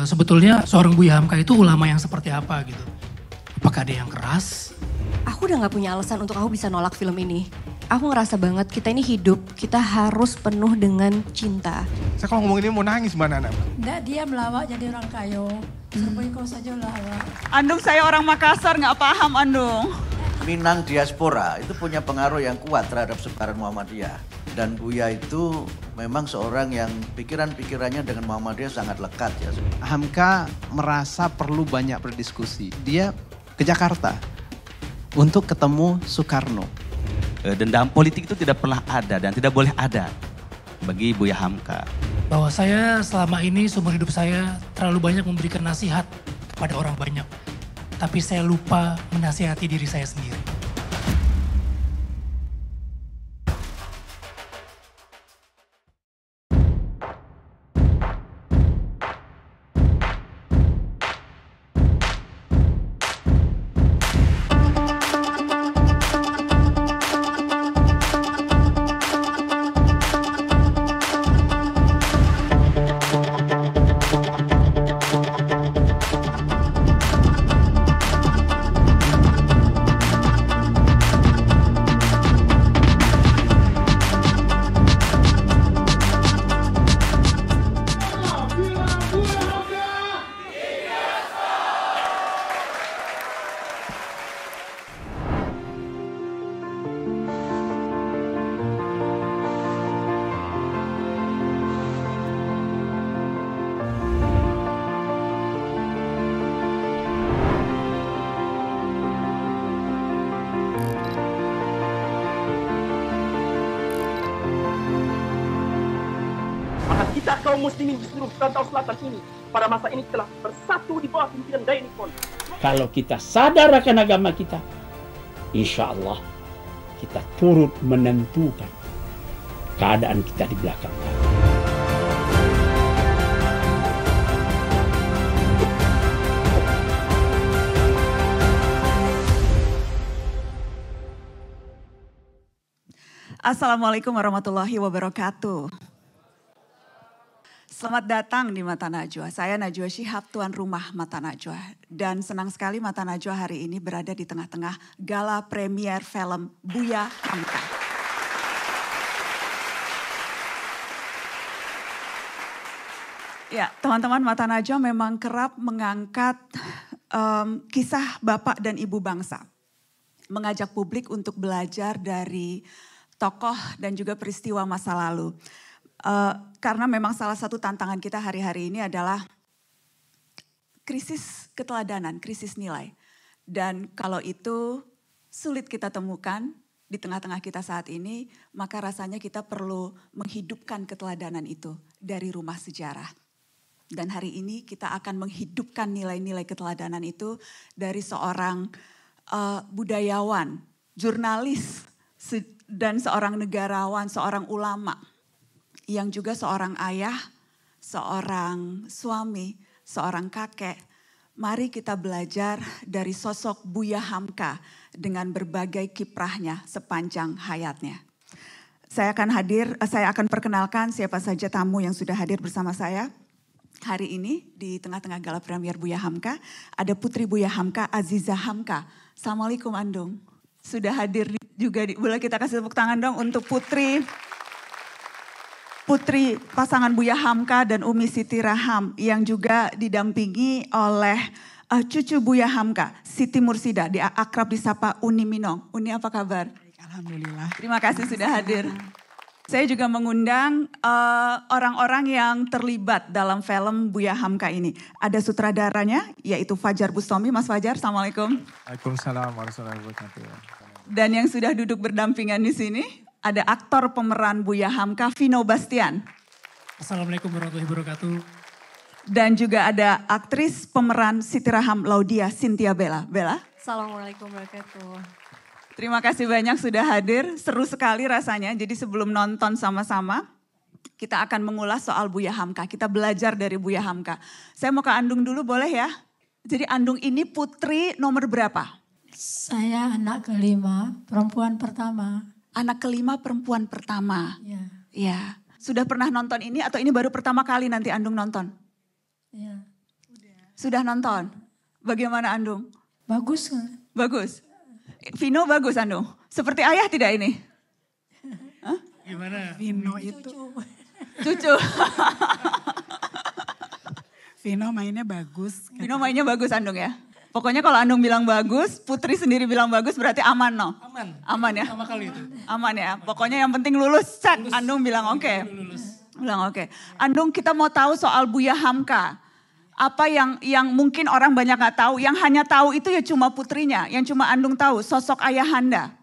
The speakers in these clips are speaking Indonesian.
Eh, sebetulnya seorang Buya Hamka itu ulama yang seperti apa gitu? Apakah ada yang keras? Aku udah gak punya alasan untuk aku bisa nolak film ini. Aku ngerasa banget kita ini hidup, kita harus penuh dengan cinta. Saya kalau ngomong ini mau nangis mana Nana. Enggak, dia melawak jadi orang kayo. Serpoi kau saja melawak. Andung saya orang Makassar, nggak paham Andung. Minang diaspora itu punya pengaruh yang kuat terhadap sebaran Muhammadiyah dan Buya itu memang seorang yang pikiran-pikirannya dengan Muhammadiyah sangat lekat ya. Hamka merasa perlu banyak berdiskusi. Dia ke Jakarta untuk ketemu Soekarno. Eh, dendam politik itu tidak pernah ada dan tidak boleh ada bagi Buya Hamka. Bahwa saya selama ini seumur hidup saya terlalu banyak memberikan nasihat kepada orang banyak. Tapi saya lupa menasihati diri saya sendiri. Kalau kita sadar akan agama kita, insya Allah kita turut menentukan keadaan kita di belakang. Assalamualaikum warahmatullahi wabarakatuh. Selamat datang di Mata Najwa. Saya Najwa Shihab, tuan rumah Mata Najwa. Dan senang sekali Mata Najwa hari ini berada di tengah-tengah gala premier film Buya Hamka. Ya, teman-teman Mata Najwa memang kerap mengangkat um, kisah Bapak dan Ibu Bangsa. Mengajak publik untuk belajar dari tokoh dan juga peristiwa masa lalu. Uh, karena memang salah satu tantangan kita hari-hari ini adalah krisis keteladanan, krisis nilai. Dan kalau itu sulit kita temukan di tengah-tengah kita saat ini, maka rasanya kita perlu menghidupkan keteladanan itu dari rumah sejarah. Dan hari ini kita akan menghidupkan nilai-nilai keteladanan itu dari seorang uh, budayawan, jurnalis, dan seorang negarawan, seorang ulama yang juga seorang ayah, seorang suami, seorang kakek. Mari kita belajar dari sosok Buya Hamka dengan berbagai kiprahnya sepanjang hayatnya. Saya akan hadir, eh, saya akan perkenalkan siapa saja tamu yang sudah hadir bersama saya. Hari ini di tengah-tengah gala premier Buya Hamka, ada putri Buya Hamka, Aziza Hamka. Assalamualaikum Andung. Sudah hadir juga, di, boleh kita kasih tepuk tangan dong untuk putri putri pasangan Buya Hamka dan Umi Siti Raham yang juga didampingi oleh uh, cucu Buya Hamka, Siti Mursida, di akrab disapa Uni Minong. Uni apa kabar? Alhamdulillah. Terima kasih sudah hadir. Saya juga mengundang eh, orang-orang uh, yang terlibat dalam film Buya Hamka ini. Ada sutradaranya, yaitu Fajar Bustomi. Mas Fajar, Assalamualaikum. Waalaikumsalam warahmatullahi wabarakatuh. Dan yang sudah duduk berdampingan di sini, ada aktor pemeran Buya Hamka, Vino Bastian. Assalamualaikum warahmatullahi wabarakatuh. Dan juga ada aktris pemeran Siti Raham Laudia, Cynthia Bella. Bella. Assalamualaikum warahmatullahi wabarakatuh. Terima kasih banyak sudah hadir, seru sekali rasanya. Jadi sebelum nonton sama-sama, kita akan mengulas soal Buya Hamka. Kita belajar dari Buya Hamka. Saya mau ke Andung dulu boleh ya? Jadi Andung ini putri nomor berapa? Saya anak kelima, perempuan pertama anak kelima perempuan pertama. Ya. ya. Sudah pernah nonton ini atau ini baru pertama kali nanti Andung nonton? Ya. Udah. Sudah nonton. Bagaimana Andung? Bagus. Bagus. Vino bagus Andung. Seperti ayah tidak ini? Hah? Gimana? Vino itu. Cucu. Cucu. Vino mainnya bagus. Vino mainnya bagus Andung ya? Pokoknya kalau Andung bilang bagus, Putri sendiri bilang bagus berarti aman no? Aman. Aman ya? Sama kali itu. Aman ya? Pokoknya yang penting lulus, cek. Lulus. Andung bilang oke. Okay. Lulus. Bilang oke. Okay. Andung kita mau tahu soal Buya Hamka. Apa yang yang mungkin orang banyak gak tahu, yang hanya tahu itu ya cuma putrinya, yang cuma Andung tahu, sosok ayah Anda.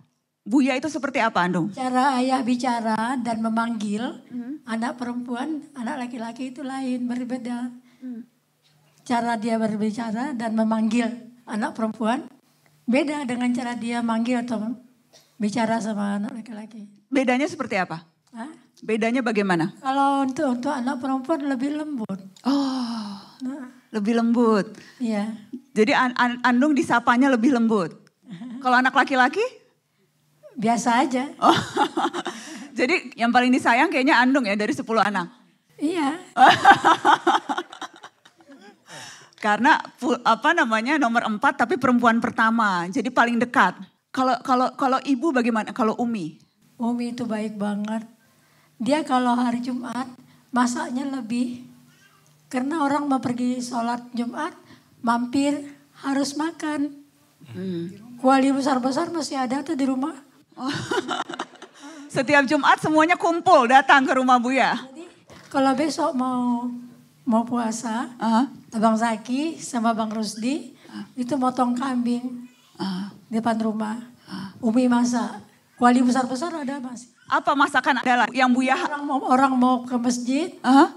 Buya itu seperti apa Andung? Cara ayah bicara dan memanggil -hmm. anak perempuan, anak laki-laki itu lain, berbeda. Mm cara dia berbicara dan memanggil anak perempuan beda dengan cara dia manggil atau bicara sama anak laki-laki. Bedanya seperti apa? Hah? Bedanya bagaimana? Kalau untuk untuk anak perempuan lebih lembut. Oh, nah. lebih lembut. Iya. Jadi an an Andung disapanya lebih lembut. Kalau anak laki-laki? Biasa aja. Oh. Jadi yang paling disayang kayaknya Andung ya dari 10 anak. Iya. Karena apa namanya nomor empat tapi perempuan pertama, jadi paling dekat. Kalau kalau kalau ibu bagaimana? Kalau Umi? Umi itu baik banget. Dia kalau hari Jumat masaknya lebih karena orang mau pergi sholat Jumat mampir harus makan. Hmm. Kuali besar-besar masih ada tuh di rumah. Oh. Setiap Jumat semuanya kumpul datang ke rumah bu ya kalau besok mau mau puasa, uh -huh. Abang Zaki sama Bang Rusdi uh -huh. itu motong kambing uh -huh. depan rumah. Uh -huh. Umi masak. Kuali besar-besar ada masih. Apa masakan adalah yang Buya? Orang mau, orang mau ke masjid, uh -huh.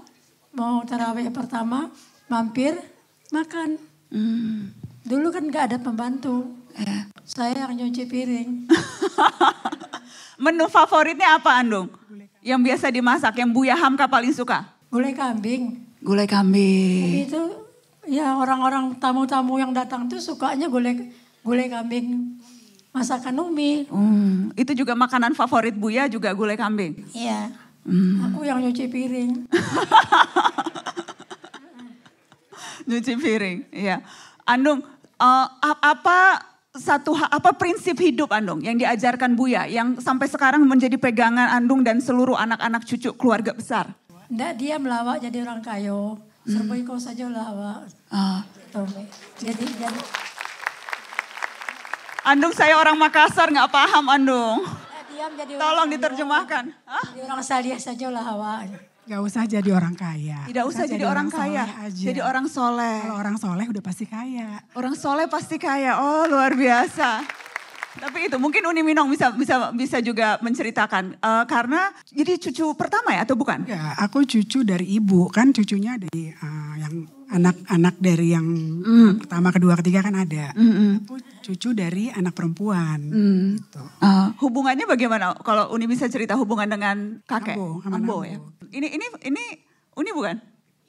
mau tarawih pertama, mampir, makan. Hmm. Dulu kan gak ada pembantu. Eh. Saya yang nyuci piring. Menu favoritnya apa Andung? Yang biasa dimasak, yang Buya Hamka paling suka? Gulai kambing. Gulai kambing. Jadi itu ya orang-orang tamu-tamu yang datang tuh sukanya gulai gulai kambing masakan Umi. Hmm, itu juga makanan favorit Buya juga gulai kambing. Iya. Hmm. Aku yang nyuci piring. nyuci piring, iya. Andung, uh, apa satu apa prinsip hidup Andung yang diajarkan Buya yang sampai sekarang menjadi pegangan Andung dan seluruh anak-anak cucu keluarga besar? Enggak, dia melawak jadi orang kayo. Serbu hmm. ikut kau saja melawak. Ah. Gitu, jadi, jadi. Andung saya orang Makassar nggak paham Andung. diam jadi Tolong diterjemahkan. Jadi orang salih saja melawak. Gak usah jadi orang kaya. Tidak usah jadi, orang, kaya. Jadi orang soleh. Kalau orang soleh udah pasti kaya. Orang soleh pasti kaya. Oh luar biasa. Tapi itu mungkin Uni Minong bisa bisa bisa juga menceritakan uh, karena jadi cucu pertama ya atau bukan? Ya, aku cucu dari ibu kan cucunya dari uh, yang anak-anak dari yang mm. pertama, kedua, ketiga kan ada. Mm -mm. Aku cucu dari anak perempuan. Mm. Gitu. Uh, hubungannya bagaimana? Kalau Uni bisa cerita hubungan dengan kakek? Ambo, sama Ambo, Ambo ya. Ini ini ini Uni bukan?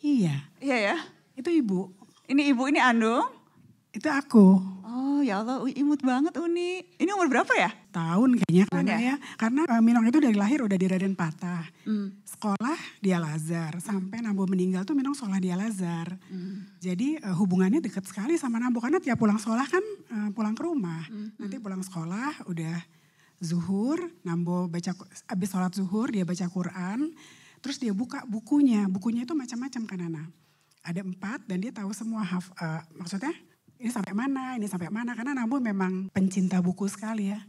Iya. Iya ya. Itu ibu. Ini ibu, ini Andung. Itu aku. Oh ya Allah, imut banget Uni. Ini umur berapa ya? Tahun kayaknya Tahun karena ya. ya. Karena uh, Minong itu dari lahir udah di Raden Patah. Mm. Sekolah di Al-Azhar. Sampai Nambo meninggal tuh Minong sekolah di Al-Azhar. Mm. Jadi uh, hubungannya deket sekali sama Nambo. Karena tiap pulang sekolah kan uh, pulang ke rumah. Mm. Nanti pulang sekolah udah zuhur. Nambo baca, abis sholat zuhur dia baca Quran. Terus dia buka bukunya. Bukunya itu macam-macam kan Nana. Ada empat dan dia tahu semua haf, uh, maksudnya ini sampai mana, ini sampai mana. Karena Nambu memang pencinta buku sekali ya.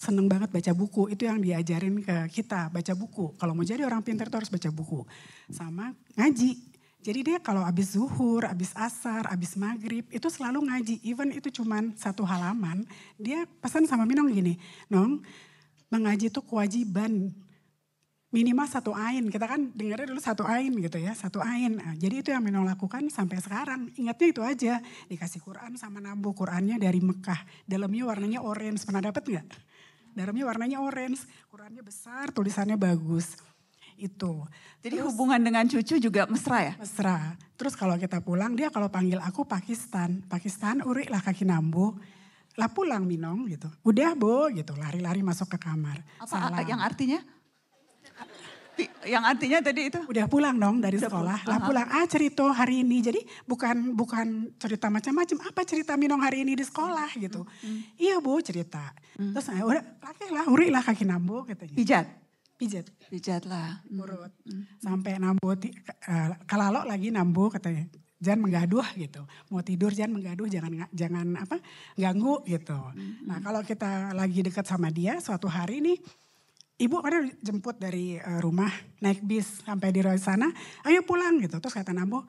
Seneng banget baca buku, itu yang diajarin ke kita, baca buku. Kalau mau jadi orang pintar itu harus baca buku. Sama ngaji, jadi dia kalau habis zuhur, habis asar, habis maghrib, itu selalu ngaji. Even itu cuman satu halaman, dia pesan sama Minong gini, Nong, mengaji itu kewajiban, minimal satu ain. Kita kan dengarnya dulu satu ain gitu ya, satu ain. Nah, jadi itu yang Mino lakukan sampai sekarang. Ingatnya itu aja, dikasih Quran sama nambu Qurannya dari Mekah, dalamnya warnanya orange. Pernah dapat nggak? Dalamnya warnanya orange, Qurannya besar, tulisannya bagus. Itu. Jadi Terus, hubungan dengan cucu juga mesra ya? Mesra. Terus kalau kita pulang, dia kalau panggil aku Pakistan. Pakistan, urik lah kaki nambu lah pulang Minong gitu. Udah bu gitu lari-lari masuk ke kamar. Apa Salam. yang artinya? yang artinya tadi itu udah pulang dong dari udah sekolah pulang. lah pulang ah cerita hari ini jadi bukan bukan cerita macam-macam apa cerita minong hari ini di sekolah gitu hmm. iya bu cerita hmm. terus saya ah, udah pakai lah uri lah kaki nambo katanya pijat pijat pijat lah murut mm. hmm. sampai nambu ti, uh, eh, kalau lagi nambu katanya jangan menggaduh gitu. Mau tidur jangan menggaduh, jangan jangan apa ganggu gitu. Mm -hmm. Nah, kalau kita lagi dekat sama dia suatu hari nih ibu ada jemput dari uh, rumah naik bis sampai di sana ayo pulang gitu terus kata Nambo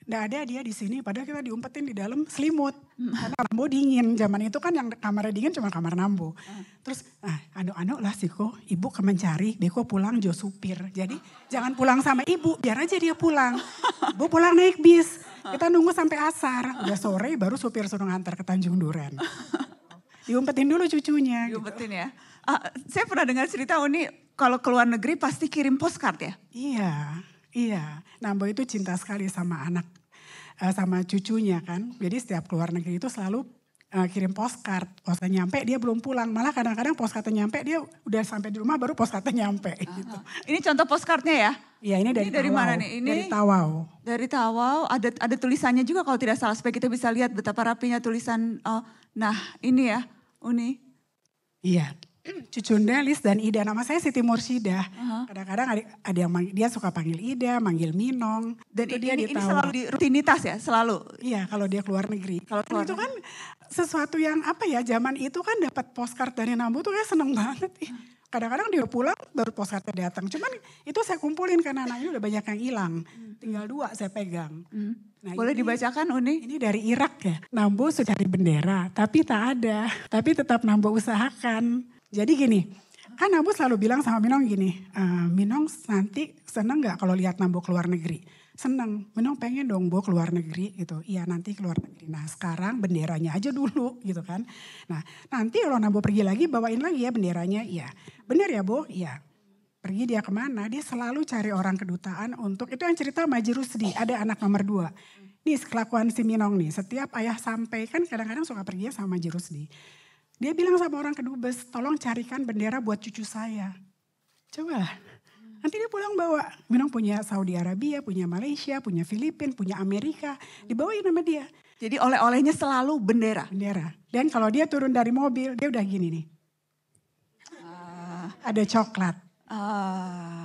nggak ada dia di sini padahal kita diumpetin di dalam selimut hmm. karena Nambo dingin zaman itu kan yang kamarnya dingin cuma kamar Nambo hmm. terus ah anu-anu lah sih kok ibu ke mencari Deko pulang Jo supir jadi jangan pulang sama ibu biar aja dia pulang ibu pulang naik bis kita nunggu sampai asar udah sore baru supir suruh ngantar ke Tanjung Duren diumpetin dulu cucunya gitu. diumpetin gitu. ya Ah, saya pernah dengar cerita Uni oh, kalau ke luar negeri pasti kirim postcard ya? Iya, iya. Nambo itu cinta sekali sama anak, eh, sama cucunya kan. Jadi setiap ke luar negeri itu selalu eh, kirim postcard. Postcard nyampe dia belum pulang. Malah kadang-kadang postcardnya nyampe dia udah sampai di rumah baru postcardnya nyampe. Uh -huh. Gitu. Ini contoh postcardnya ya? Iya ini dari, ini dari mana nih? Ini dari Tawau. Dari Tawau ada ada tulisannya juga kalau tidak salah supaya kita bisa lihat betapa rapinya tulisan. Oh, nah ini ya Uni. Iya cucu Nelis dan Ida. Nama saya Siti Mursida. Uh-huh. Kadang-kadang ada, ada yang dia suka panggil Ida, manggil Minong. Dan itu ini, dia ditawa. ini selalu di rutinitas ya, selalu. Iya, kalau dia keluar negeri. Kalau keluar itu kan sesuatu yang apa ya, zaman itu kan dapat postcard dari Nambu tuh kayak seneng banget. kadang-kadang dia pulang baru poskartnya datang. Cuman itu saya kumpulin karena anaknya udah banyak yang hilang. Hmm. Tinggal dua saya pegang. Hmm. Nah, Boleh ini, dibacakan Uni? Ini dari Irak ya. Nambu sudah di bendera tapi tak ada. Tapi tetap Nambu usahakan. Jadi gini, kan Abu selalu bilang sama Minong gini, e, Minong nanti seneng gak kalau lihat Nambo keluar negeri? Seneng, Minong pengen dong Bo keluar negeri gitu. Iya nanti keluar negeri. Nah sekarang benderanya aja dulu gitu kan. Nah nanti kalau Nambu pergi lagi bawain lagi ya benderanya. Iya, bener ya Bu? Iya. Pergi dia kemana? Dia selalu cari orang kedutaan untuk, itu yang cerita Majirusdi, ada anak nomor dua. Nih kelakuan si Minong nih, setiap ayah sampai kan kadang-kadang suka pergi ya sama Majirusdi dia bilang sama orang kedubes, tolong carikan bendera buat cucu saya. Coba, nanti dia pulang bawa. Bilang punya Saudi Arabia, punya Malaysia, punya Filipina, punya Amerika. Dibawain sama dia. Jadi oleh-olehnya selalu bendera? Bendera. Dan kalau dia turun dari mobil, dia udah gini nih. Uh, Ada coklat. Uh,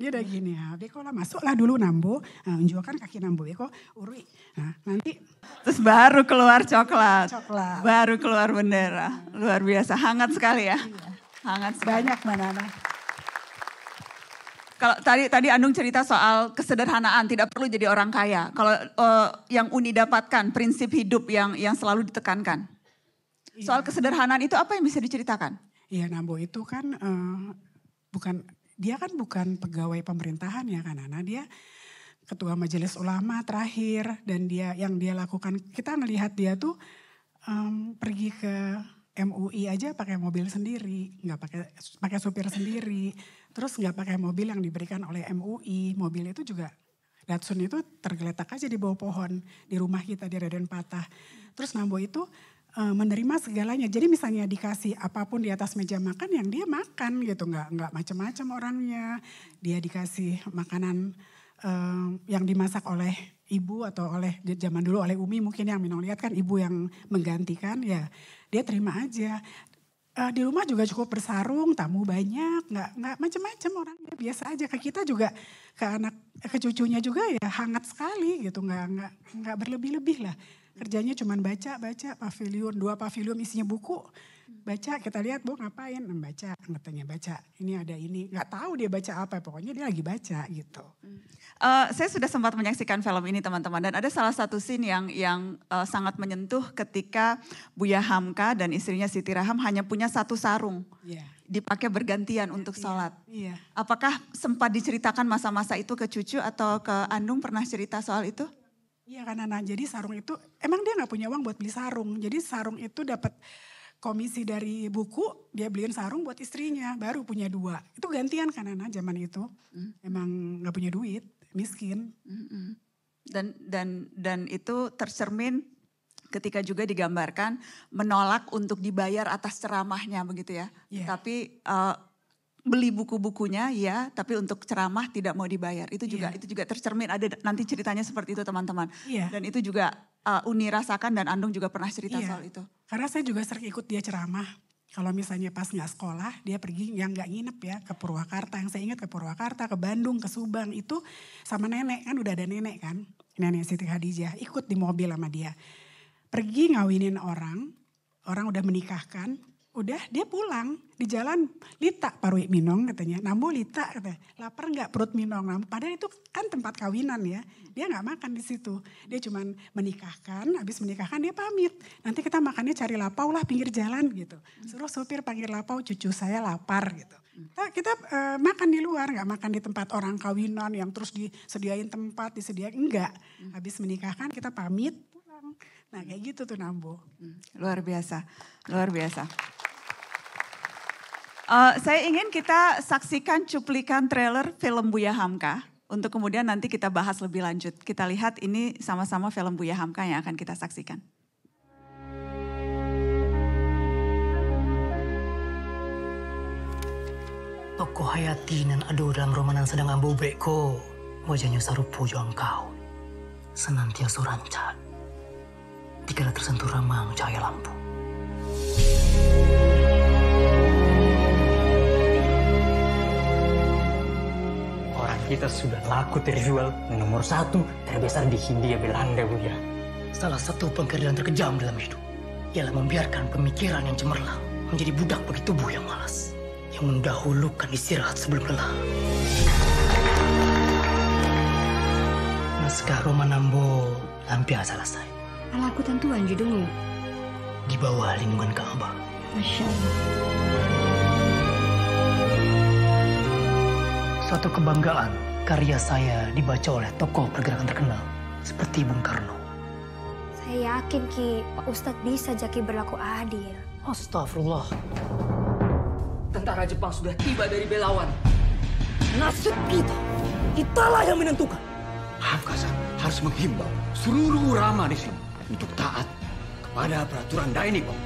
dia udah gini ah, ah, ya, Beko lah masuklah dulu Nambo, menjualkan unjukkan kaki Nambo Beko, urui. Nah, nanti terus baru keluar coklat. Coklat. Baru keluar bendera. Luar biasa, hangat sekali ya. Iya. Hangat sekali. Banyak mana kalau tadi tadi Andung cerita soal kesederhanaan, tidak perlu jadi orang kaya. Kalau uh, yang Uni dapatkan prinsip hidup yang yang selalu ditekankan. Iya. Soal kesederhanaan itu apa yang bisa diceritakan? Iya, Nambo itu kan uh, bukan dia kan bukan pegawai pemerintahan ya kan Nana, dia ketua majelis ulama terakhir dan dia yang dia lakukan kita melihat dia tuh um, pergi ke MUI aja pakai mobil sendiri, nggak pakai pakai supir sendiri, terus nggak pakai mobil yang diberikan oleh MUI, mobil itu juga Datsun itu tergeletak aja di bawah pohon di rumah kita di Raden Patah. Terus Nambo itu Eh, menerima segalanya. Jadi misalnya dikasih apapun di atas meja makan yang dia makan gitu, nggak nggak macam-macam orangnya. Dia dikasih makanan uh, yang dimasak oleh ibu atau oleh zaman dulu oleh umi mungkin yang minum lihat kan ibu yang menggantikan ya dia terima aja uh, di rumah juga cukup bersarung tamu banyak nggak nggak macam-macam orangnya biasa aja ke kita juga ke anak ke cucunya juga ya hangat sekali gitu nggak nggak nggak berlebih-lebih lah Kerjanya cuma baca, baca pavilion, dua pavilion isinya buku. Baca, kita lihat bu ngapain, membaca katanya baca. Ini ada ini, nggak tahu dia baca apa, pokoknya dia lagi baca gitu. Uh, saya sudah sempat menyaksikan film ini teman-teman dan ada salah satu scene yang yang uh, sangat menyentuh ketika Buya Hamka dan istrinya Siti Raham hanya punya satu sarung. Yeah dipakai bergantian iya, untuk sholat. yeah. Yeah. Apakah sempat diceritakan masa-masa itu ke cucu atau ke Andung pernah cerita soal itu? Iya kan Nana, jadi sarung itu emang dia nggak punya uang buat beli sarung. Jadi sarung itu dapat komisi dari buku, dia beliin sarung buat istrinya, baru punya dua. Itu gantian kan Nana zaman itu. Mm. Emang nggak punya duit, miskin. Mm -mm. Dan dan dan itu tercermin ketika juga digambarkan menolak untuk dibayar atas ceramahnya begitu ya. Yeah. Tapi uh, beli buku-bukunya ya, tapi untuk ceramah tidak mau dibayar. Itu juga yeah. itu juga tercermin ada nanti ceritanya seperti itu teman-teman. Yeah. Dan itu juga uh, Uni rasakan dan Andung juga pernah cerita yeah. soal itu. Karena saya juga sering ikut dia ceramah. Kalau misalnya pas nggak sekolah, dia pergi yang nggak nginep ya ke Purwakarta. Yang saya ingat ke Purwakarta, ke Bandung, ke Subang itu sama nenek kan udah ada nenek kan, nenek Siti Khadijah ikut di mobil sama dia. Pergi ngawinin orang, orang udah menikahkan, Udah dia pulang di jalan Lita Parwi Minong katanya. Nambo Lita katanya. Lapar nggak perut Minong. padahal itu kan tempat kawinan ya. Dia nggak makan di situ. Dia cuman menikahkan, habis menikahkan dia pamit. Nanti kita makannya cari lapau lah pinggir jalan gitu. Suruh sopir panggil lapau, cucu saya lapar gitu. Kita, kita uh, makan di luar, nggak makan di tempat orang kawinan yang terus disediain tempat, disediain enggak. Habis menikahkan kita pamit, Nah kayak gitu tuh Nambu, hmm. luar biasa, luar biasa. Uh, saya ingin kita saksikan cuplikan trailer film Buya Hamka untuk kemudian nanti kita bahas lebih lanjut. Kita lihat ini sama-sama film Buya Hamka yang akan kita saksikan. Toko Hayati dan adu dalam romanan sedang ambu beko. Wajahnya sarupu juang kau. Senantiasa rancak ketika tersentuh ramah, cahaya lampu. Orang kita sudah laku terjual nomor satu terbesar di Hindia Belanda, Buya. Salah satu pengkerjaan terkejam dalam hidup ialah membiarkan pemikiran yang cemerlang menjadi budak bagi tubuh yang malas, yang mendahulukan istirahat sebelum lelah. Naskah Romanambo salah saya ku tentuan judulnya. Di bawah lindungan Ka'bah. Masya Allah. Suatu kebanggaan karya saya dibaca oleh tokoh pergerakan terkenal seperti Bung Karno. Saya yakin Ki, Pak Ustadz bisa jadi berlaku adil. Astagfirullah. Tentara Jepang sudah tiba dari Belawan. Nasib kita, kitalah yang menentukan. Hafkasa harus menghimbau seluruh Rama di sini untuk taat kepada peraturan Daini, Pak.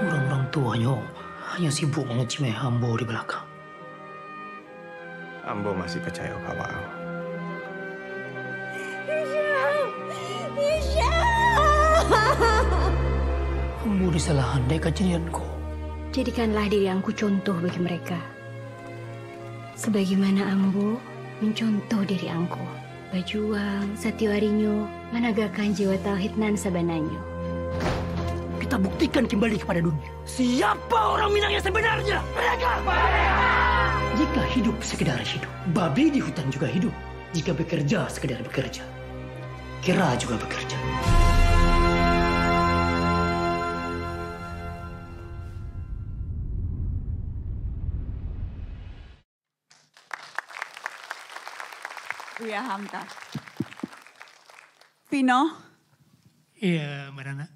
Orang-orang tuanya hanya sibuk mengecimai Ambo di belakang. Ambo masih percaya kawa Ambo disalahan dekat kejadianku. Jadikanlah diri aku contoh bagi mereka. Sebagaimana Ambu mencontoh diri Angku, Bajuang, Satiwarinyo, menegakkan jiwa tauhid nan sabananyo. Kita buktikan kembali kepada dunia. Siapa orang Minang yang sebenarnya? Mereka! Mereka! Jika hidup sekedar hidup, babi di hutan juga hidup. Jika bekerja sekedar bekerja, kira juga bekerja. Buya Hamka. Vino? Iya, Mbak Rana.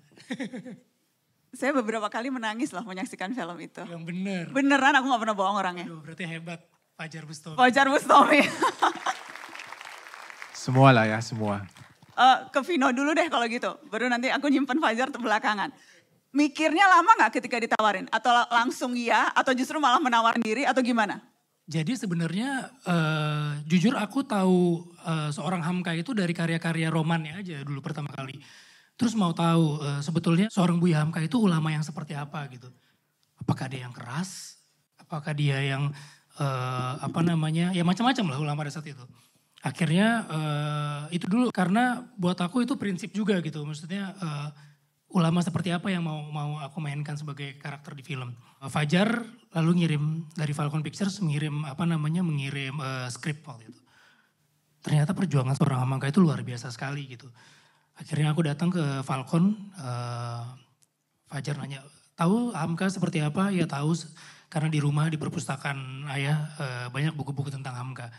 saya beberapa kali menangis loh menyaksikan film itu. Yang bener. Beneran aku gak pernah bohong orangnya. Aduh, berarti hebat Fajar Bustomi. Fajar Bustomi. semua lah ya, semua. Uh, ke Vino dulu deh kalau gitu. Baru nanti aku nyimpen Fajar ke belakangan. Mikirnya lama gak ketika ditawarin? Atau langsung iya? Atau justru malah menawarin diri atau gimana? Jadi sebenarnya uh, jujur aku tahu uh, seorang Hamka itu dari karya-karya romannya aja dulu pertama kali. Terus mau tahu uh, sebetulnya seorang Buya Hamka itu ulama yang seperti apa gitu. Apakah dia yang keras? Apakah dia yang uh, apa namanya? Ya macam-macam lah ulama pada saat itu. Akhirnya uh, itu dulu karena buat aku itu prinsip juga gitu. Maksudnya uh, ulama seperti apa yang mau mau aku mainkan sebagai karakter di film. Uh, Fajar lalu ngirim dari Falcon Pictures mengirim apa namanya mengirim uh, skrip waktu itu. Ternyata perjuangan seorang Amangka itu luar biasa sekali gitu. Akhirnya aku datang ke Falcon, uh, Fajar nanya, tahu Hamka seperti apa? Ya tahu, karena di rumah di perpustakaan ayah uh, banyak buku-buku tentang Hamka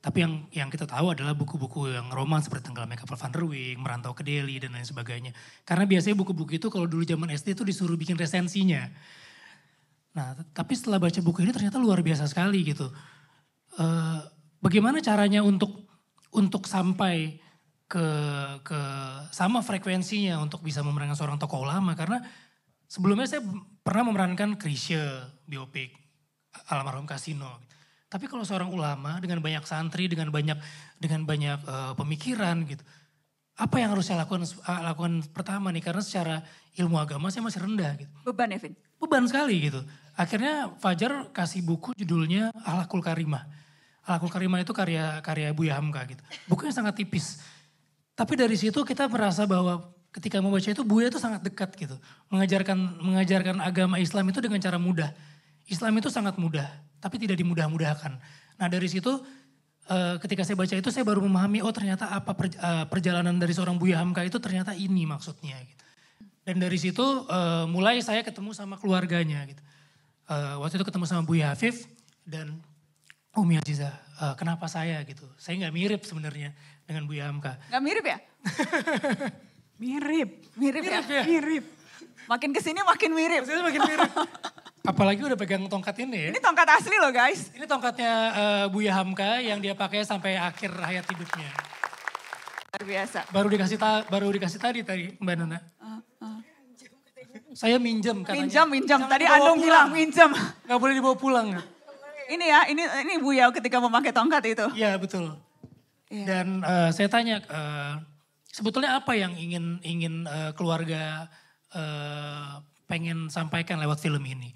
tapi yang yang kita tahu adalah buku-buku yang roman seperti Tenggelam Kapal Van der Wing, Merantau ke Delhi dan lain sebagainya. Karena biasanya buku-buku itu kalau dulu zaman SD itu disuruh bikin resensinya. Nah, tapi setelah baca buku ini ternyata luar biasa sekali gitu. E, bagaimana caranya untuk untuk sampai ke ke sama frekuensinya untuk bisa memerankan seorang tokoh ulama karena sebelumnya saya pernah memerankan Krisye biopik almarhum Kasino. Tapi kalau seorang ulama dengan banyak santri, dengan banyak dengan banyak uh, pemikiran gitu. Apa yang harus saya lakukan eh, lakukan pertama nih karena secara ilmu agama saya masih rendah gitu. Beban Evin. Beban sekali gitu. Akhirnya Fajar kasih buku judulnya Alakul Karimah. Alakul Karimah itu karya karya Buya Hamka gitu. Bukunya sangat tipis. Tapi dari situ kita merasa bahwa ketika membaca itu Buya itu sangat dekat gitu. Mengajarkan mengajarkan agama Islam itu dengan cara mudah. Islam itu sangat mudah tapi tidak dimudah-mudahkan. Nah dari situ eh, ketika saya baca itu saya baru memahami oh ternyata apa eh, perjalanan dari seorang Buya Hamka itu ternyata ini maksudnya. Gitu. Dan dari situ eh, mulai saya ketemu sama keluarganya gitu. waktu itu ketemu sama Buya Hafif dan Umi Aziza. kenapa saya gitu? Saya nggak mirip sebenarnya dengan Buya Hamka. Nggak mirip ya? mirip, mirip, mirip ya? ya? Mirip. Makin kesini makin mirip. makin mirip. Apalagi udah pegang tongkat ini Ini tongkat asli loh guys. Ini tongkatnya uh, Buya Hamka yang dia pakai sampai akhir hayat hidupnya. Luar biasa. Baru dikasih ta baru dikasih tadi tadi Mbak Nana. Uh, uh. Saya minjem katanya. Minjem, minjem. tadi Andung bilang minjem. Gak boleh dibawa pulang. Ya? ini ya, ini ini Buya ketika memakai tongkat itu. Iya betul. Yeah. Dan uh, saya tanya, uh, sebetulnya apa yang ingin ingin uh, keluarga uh, pengen sampaikan lewat film ini?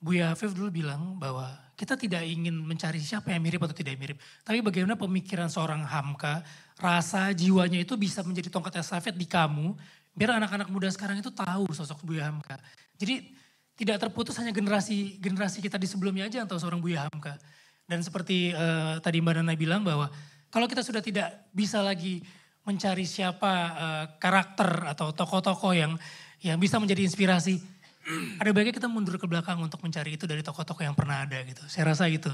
Buya Afif dulu bilang bahwa kita tidak ingin mencari siapa yang mirip atau tidak mirip. Tapi bagaimana pemikiran seorang Hamka, rasa jiwanya itu bisa menjadi tongkat estafet di kamu. Biar anak-anak muda sekarang itu tahu sosok Buya Hamka. Jadi tidak terputus hanya generasi generasi kita di sebelumnya aja atau seorang Buya Hamka. Dan seperti uh, tadi Mbak Nana bilang bahwa kalau kita sudah tidak bisa lagi mencari siapa uh, karakter atau tokoh-tokoh yang yang bisa menjadi inspirasi, ada baiknya kita mundur ke belakang untuk mencari itu dari tokoh-tokoh yang pernah ada gitu. Saya rasa gitu.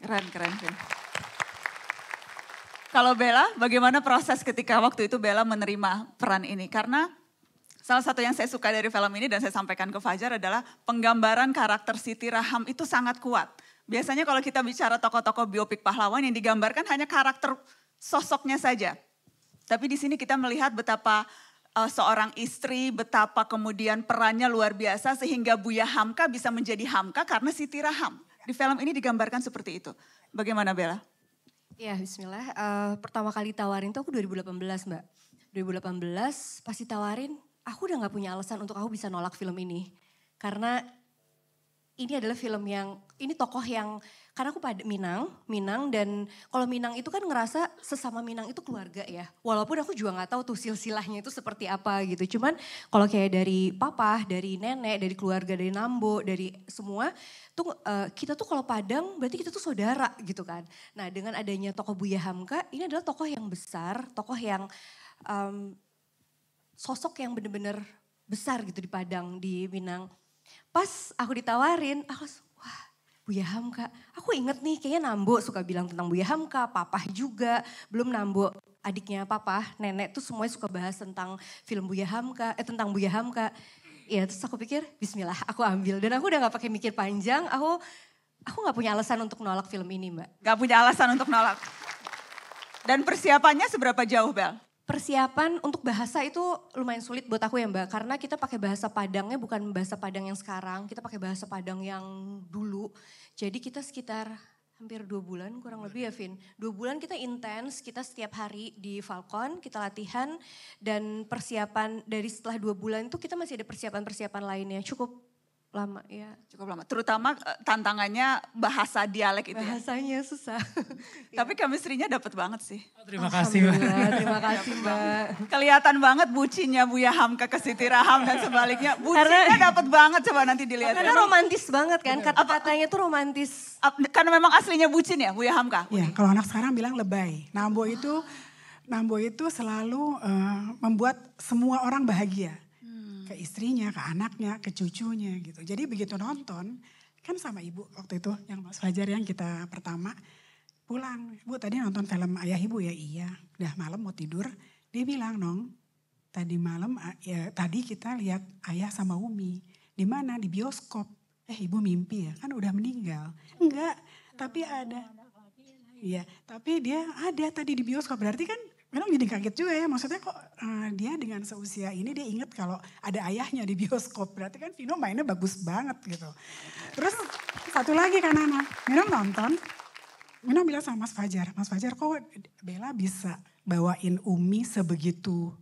Keren, keren, keren. Kalau Bella, bagaimana proses ketika waktu itu Bella menerima peran ini? Karena salah satu yang saya suka dari film ini dan saya sampaikan ke Fajar adalah penggambaran karakter Siti Raham itu sangat kuat. Biasanya kalau kita bicara tokoh-tokoh biopik pahlawan yang digambarkan hanya karakter sosoknya saja. Tapi di sini kita melihat betapa uh, seorang istri, betapa kemudian perannya luar biasa sehingga Buya Hamka bisa menjadi Hamka karena Siti Raham. Di film ini digambarkan seperti itu. Bagaimana Bella? Ya bismillah, uh, pertama kali tawarin tuh aku 2018 mbak. 2018 pasti tawarin, aku udah gak punya alasan untuk aku bisa nolak film ini. Karena ini adalah film yang, ini tokoh yang karena aku pada Minang, Minang dan kalau Minang itu kan ngerasa sesama Minang itu keluarga ya. Walaupun aku juga nggak tahu tuh silsilahnya itu seperti apa gitu. Cuman kalau kayak dari papa, dari nenek, dari keluarga, dari nambo, dari semua tuh uh, kita tuh kalau Padang berarti kita tuh saudara gitu kan. Nah, dengan adanya tokoh Buya Hamka, ini adalah tokoh yang besar, tokoh yang um, sosok yang bener-bener besar gitu di Padang, di Minang. Pas aku ditawarin, aku wah Buya Hamka, aku inget nih kayaknya Nambo suka bilang tentang Buya Hamka, Papa juga, belum Nambo adiknya papa, nenek tuh semuanya suka bahas tentang film Buya Hamka, eh tentang Buya Hamka. Iya terus aku pikir bismillah aku ambil dan aku udah gak pakai mikir panjang, aku aku gak punya alasan untuk nolak film ini mbak. Gak punya alasan untuk nolak. Dan persiapannya seberapa jauh Bel? persiapan untuk bahasa itu lumayan sulit buat aku ya Mbak karena kita pakai bahasa Padangnya bukan bahasa Padang yang sekarang, kita pakai bahasa Padang yang dulu. Jadi kita sekitar hampir dua bulan kurang lebih ya Vin. Dua bulan kita intens, kita setiap hari di Falcon, kita latihan dan persiapan dari setelah dua bulan itu kita masih ada persiapan-persiapan lainnya. Cukup lama ya cukup lama terutama eh, tantangannya bahasa dialek itu ya. bahasanya ya? susah tapi kemistrinya dapat banget sih oh, terima kasih mbak terima kasih mbak kelihatan banget bucinnya Buya Hamka ke Siti Raham dan sebaliknya bucinnya dapat banget coba nanti dilihat karena romantis banget kan iya. kata-katanya tuh romantis karena memang aslinya bucin ya Buya Hamka ya kalau anak sekarang bilang lebay nambo itu nambo itu selalu uh, membuat semua orang bahagia ke istrinya, ke anaknya, ke cucunya gitu. Jadi begitu nonton, kan sama ibu waktu itu yang Mas Fajar yang kita pertama pulang. Bu tadi nonton film ayah ibu ya? Iya. Udah malam mau tidur, dia bilang nong, tadi malam ya, tadi kita lihat ayah sama Umi. Di mana? Di bioskop. Eh ibu mimpi ya? Kan udah meninggal. Enggak, tapi ada. Iya, tapi dia ada tadi di bioskop. Berarti kan Kadang jadi kaget juga ya, maksudnya kok uh, dia dengan seusia ini dia inget kalau ada ayahnya di bioskop. Berarti kan Vino mainnya bagus banget gitu. Terus satu lagi kan Nana, Vino nonton, Vino bilang sama Mas Fajar, Mas Fajar kok Bella bisa bawain Umi sebegitu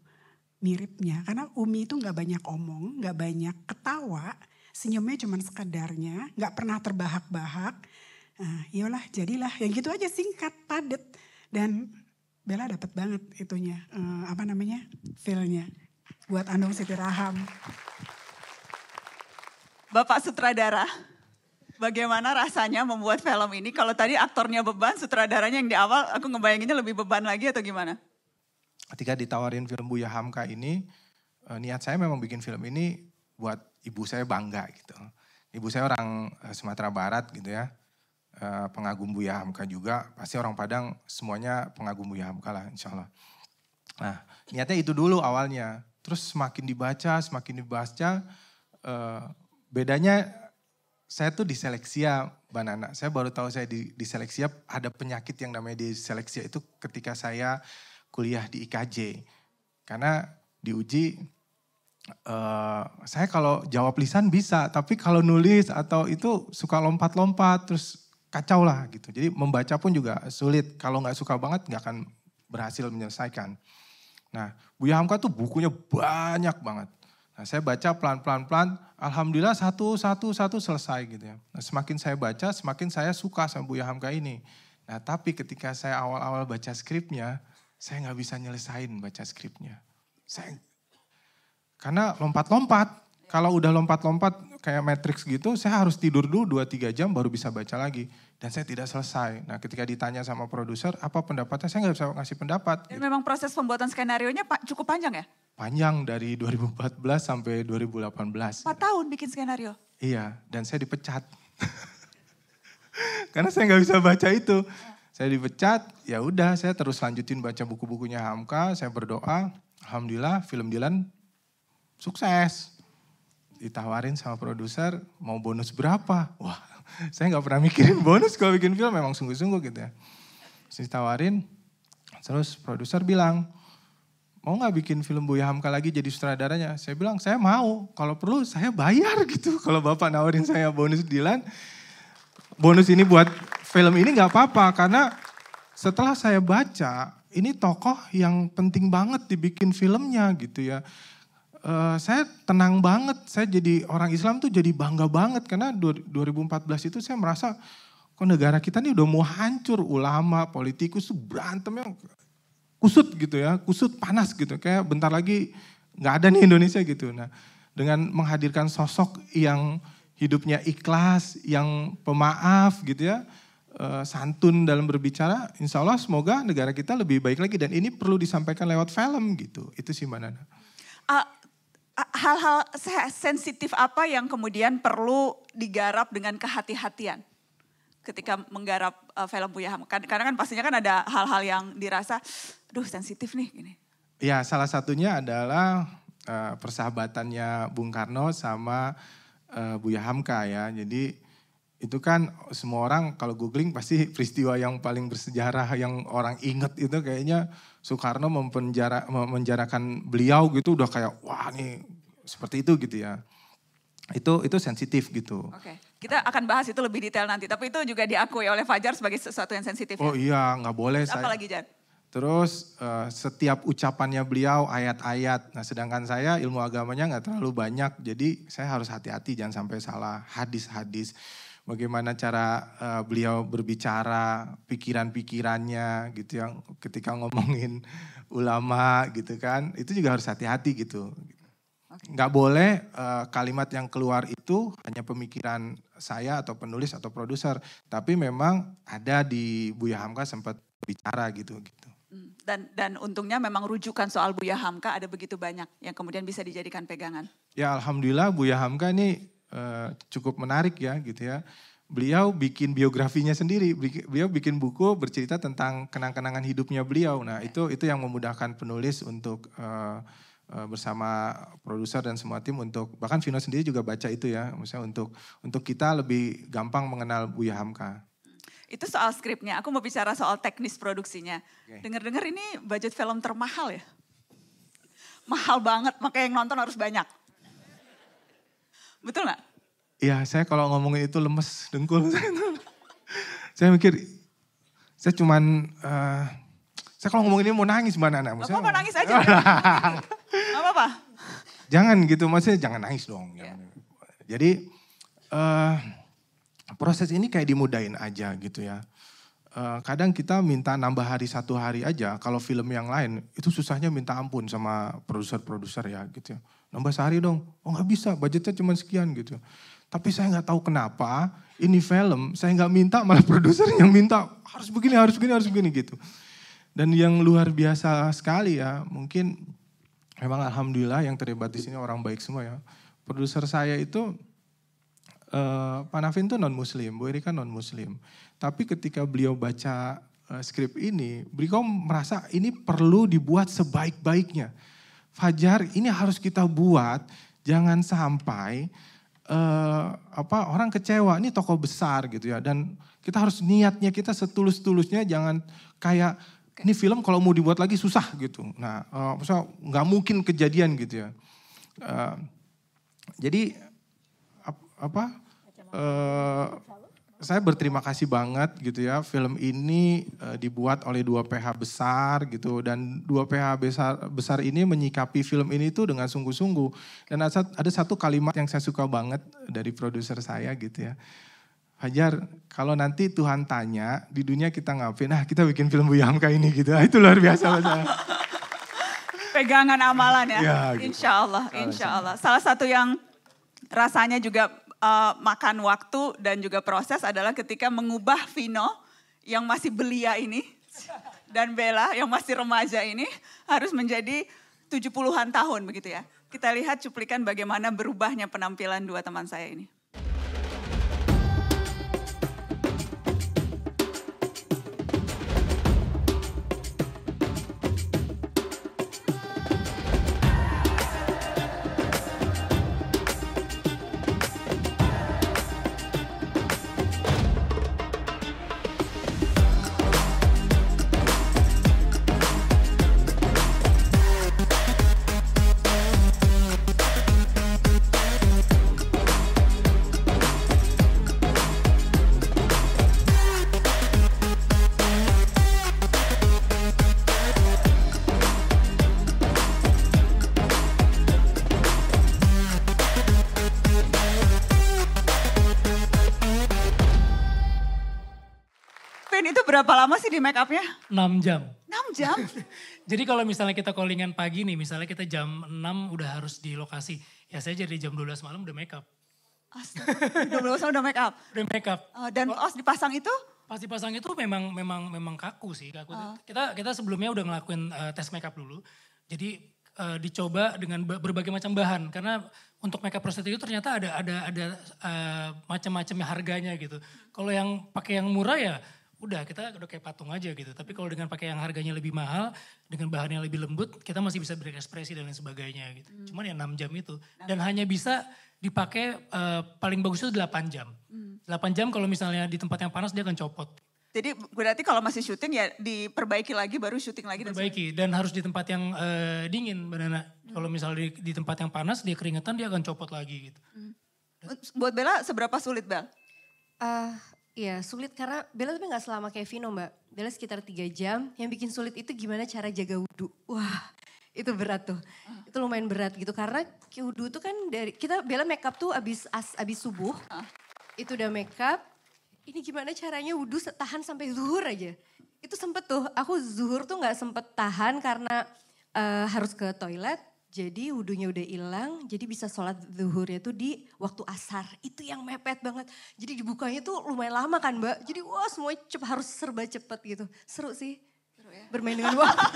miripnya. Karena Umi itu nggak banyak omong, nggak banyak ketawa, senyumnya cuma sekadarnya, nggak pernah terbahak-bahak. Nah, yolah ya jadilah, yang gitu aja singkat, padet Dan Bella dapat banget itunya uh, apa namanya feelnya buat Andong Siti Raham. Bapak sutradara, bagaimana rasanya membuat film ini? Kalau tadi aktornya beban, sutradaranya yang di awal aku ngebayanginnya lebih beban lagi atau gimana? Ketika ditawarin film Buya Hamka ini, eh, niat saya memang bikin film ini buat ibu saya bangga gitu. Ibu saya orang eh, Sumatera Barat gitu ya. Eh, pengagum Buya Hamka juga. Pasti orang Padang semuanya pengagum Buya Hamka lah insya Allah. Nah niatnya itu dulu awalnya. Terus semakin dibaca, semakin dibaca, uh, bedanya saya tuh di seleksia Mbak Nana. Saya baru tahu saya di, di ada penyakit yang namanya diseleksia itu ketika saya kuliah di IKJ. Karena diuji uh, saya kalau jawab lisan bisa, tapi kalau nulis atau itu suka lompat-lompat, terus kacau lah gitu. Jadi membaca pun juga sulit. Kalau nggak suka banget nggak akan berhasil menyelesaikan. Nah, Buya Hamka tuh bukunya banyak banget. Nah, saya baca pelan-pelan-pelan, alhamdulillah satu-satu-satu selesai gitu ya. Nah, semakin saya baca, semakin saya suka sama Buya Hamka ini. Nah, tapi ketika saya awal-awal baca skripnya, saya nggak bisa nyelesain baca skripnya. Saya karena lompat-lompat. Kalau udah lompat-lompat kayak matrix gitu, saya harus tidur dulu 2-3 jam baru bisa baca lagi. Dan saya tidak selesai. Nah ketika ditanya sama produser, apa pendapatnya, saya nggak bisa ngasih pendapat. Dan gitu. memang proses pembuatan skenario nya cukup panjang ya? Panjang dari 2014 sampai 2018. 4 tahun bikin skenario? Iya, dan saya dipecat. Karena saya nggak bisa baca itu. Saya dipecat, ya udah saya terus lanjutin baca buku-bukunya Hamka, saya berdoa, Alhamdulillah film Dilan sukses ditawarin sama produser mau bonus berapa. Wah, saya nggak pernah mikirin bonus kalau bikin film memang sungguh-sungguh gitu ya. Terus ditawarin, terus produser bilang, mau nggak bikin film Buya Hamka lagi jadi sutradaranya? Saya bilang, saya mau. Kalau perlu saya bayar gitu. Kalau Bapak nawarin saya bonus Dilan, bonus ini buat film ini nggak apa-apa. Karena setelah saya baca, ini tokoh yang penting banget dibikin filmnya gitu ya Eh, saya tenang banget. Saya jadi orang Islam tuh jadi bangga banget karena 2014 itu saya merasa kok negara kita ini udah mau hancur. Ulama, politikus tuh berantem yang kusut gitu ya, kusut panas gitu. Kayak bentar lagi nggak ada nih Indonesia gitu. Nah, dengan menghadirkan sosok yang hidupnya ikhlas, yang pemaaf gitu ya, eh, santun dalam berbicara, insya Allah semoga negara kita lebih baik lagi dan ini perlu disampaikan lewat film gitu. Itu sih Mbak Nana. Uh, hal-hal sensitif apa yang kemudian perlu digarap dengan kehati-hatian ketika menggarap uh, film Buya Hamka? Karena kan pastinya kan ada hal-hal yang dirasa, duh sensitif nih gini. Ya salah satunya adalah uh, persahabatannya Bung Karno sama uh, Buya Hamka ya. Jadi itu kan semua orang kalau googling pasti peristiwa yang paling bersejarah yang orang inget itu kayaknya Soekarno mempenjara, menjarakan beliau gitu udah kayak wah ini seperti itu gitu ya. Itu itu sensitif gitu. Oke. Okay. Kita akan bahas itu lebih detail nanti, tapi itu juga diakui oleh Fajar sebagai sesuatu yang sensitif. Ya. Oh ya? iya, nggak boleh Apalagi, saya. Apalagi Jan? Terus uh, setiap ucapannya beliau ayat-ayat. Nah sedangkan saya ilmu agamanya nggak terlalu banyak. Jadi saya harus hati-hati jangan sampai salah hadis-hadis bagaimana cara uh, beliau berbicara, pikiran-pikirannya gitu yang ketika ngomongin ulama gitu kan, itu juga harus hati-hati gitu. Gak boleh uh, kalimat yang keluar itu hanya pemikiran saya atau penulis atau produser, tapi memang ada di Buya Hamka sempat bicara gitu gitu. Hmm, dan dan untungnya memang rujukan soal Buya Hamka ada begitu banyak yang kemudian bisa dijadikan pegangan. Ya alhamdulillah Buya Hamka ini Eh, cukup menarik ya gitu ya. Beliau bikin biografinya sendiri, beliau bikin buku bercerita tentang kenang-kenangan hidupnya beliau. Nah itu itu yang memudahkan penulis untuk uh, uh, bersama produser dan semua tim untuk bahkan Vino sendiri juga baca itu ya, misalnya untuk untuk kita lebih gampang mengenal Buya Hamka. Itu soal skripnya. Aku mau bicara soal teknis produksinya. Okay. Dengar-dengar ini budget film termahal ya? Mahal banget, makanya yang nonton harus banyak. Betul nggak? Iya, saya kalau ngomongin itu lemes, dengkul. saya mikir, saya cuman, uh, saya kalau ngomongin ini mau nangis mbak Nana. Gak apa-apa nangis aja. Gak apa-apa. Jangan gitu, maksudnya jangan nangis dong. Yeah. Jadi uh, proses ini kayak dimudahin aja gitu ya. Eh, kadang kita minta nambah hari satu hari aja, kalau film yang lain itu susahnya minta ampun sama produser-produser ya gitu ya nambah sehari dong. Oh nggak bisa, budgetnya cuma sekian gitu. Tapi saya nggak tahu kenapa ini film saya nggak minta malah produser yang minta harus begini, harus begini, harus begini gitu. Dan yang luar biasa sekali ya mungkin memang alhamdulillah yang terlibat di sini orang baik semua ya. Produser saya itu eh, Panafin tuh non muslim, Bu Erika non muslim. Tapi ketika beliau baca eh, skrip ini, beliau merasa ini perlu dibuat sebaik-baiknya fajar ini harus kita buat jangan sampai uh, apa orang kecewa ini toko besar gitu ya dan kita harus niatnya kita setulus-tulusnya jangan kayak ini film kalau mau dibuat lagi susah gitu. Nah, uh, nggak mungkin kejadian gitu ya. Uh, jadi ap, apa? Uh, saya berterima kasih banget gitu ya film ini e, dibuat oleh dua PH besar gitu dan dua PH besar besar ini menyikapi film ini tuh dengan sungguh-sungguh dan ada, ada satu kalimat yang saya suka banget dari produser saya gitu ya Hajar kalau nanti Tuhan tanya di dunia kita ngapain nah kita bikin film Bu Yamka ini gitu ah, itu luar biasa saya pegangan amalan ya, ya gitu. Insya Allah Insya Allah salah satu yang rasanya juga uh, makan waktu dan juga proses adalah ketika mengubah Vino yang masih belia ini dan Bella yang masih remaja ini harus menjadi tujuh puluhan tahun begitu ya. Kita lihat cuplikan bagaimana berubahnya penampilan dua teman saya ini. berapa lama sih di make upnya? 6 jam. 6 jam? jadi kalau misalnya kita callingan pagi nih, misalnya kita jam 6 udah harus di lokasi. Ya saya jadi jam 12 malam udah make up. Astaga, 12 udah make up? Udah make up. Uh, dan os dipasang itu? Pas dipasang itu memang memang memang kaku sih. Kaku. Uh. Kita kita sebelumnya udah ngelakuin uh, tes make up dulu. Jadi uh, dicoba dengan berbagai macam bahan karena untuk makeup prosedur itu ternyata ada ada ada uh, macam-macam harganya gitu. Kalau yang pakai yang murah ya udah kita udah kayak patung aja gitu. Tapi kalau dengan pakai yang harganya lebih mahal, dengan bahannya lebih lembut, kita masih bisa berekspresi dan lain sebagainya gitu. Hmm. Cuman ya 6 jam itu. Dan hmm. hanya bisa dipakai uh, paling bagus itu 8 jam. Hmm. 8 jam kalau misalnya di tempat yang panas dia akan copot. Jadi berarti kalau masih syuting ya diperbaiki lagi baru syuting lagi. Perbaiki dan, dan harus di tempat yang uh, dingin Mbak Hmm. Kalau misalnya di, di tempat yang panas dia keringetan dia akan copot lagi gitu. Hmm. Buat Bella seberapa sulit Bel? Uh, Iya sulit karena Bella tapi gak selama kayak Vino mbak. Bella sekitar tiga jam. Yang bikin sulit itu gimana cara jaga wudhu. Wah itu berat tuh. Ah. Itu lumayan berat gitu. Karena wudhu tuh kan dari, kita Bella makeup tuh abis, as, abis subuh. Ah. Itu udah makeup. Ini gimana caranya wudhu tahan sampai zuhur aja. Itu sempet tuh. Aku zuhur tuh gak sempet tahan karena uh, harus ke toilet jadi wudhunya udah hilang, jadi bisa sholat zuhurnya tuh di waktu asar. Itu yang mepet banget. Jadi dibukanya tuh lumayan lama kan mbak. Jadi wah semuanya cepat harus serba cepet gitu. Seru sih. Seru ya? Bermain dengan waktu.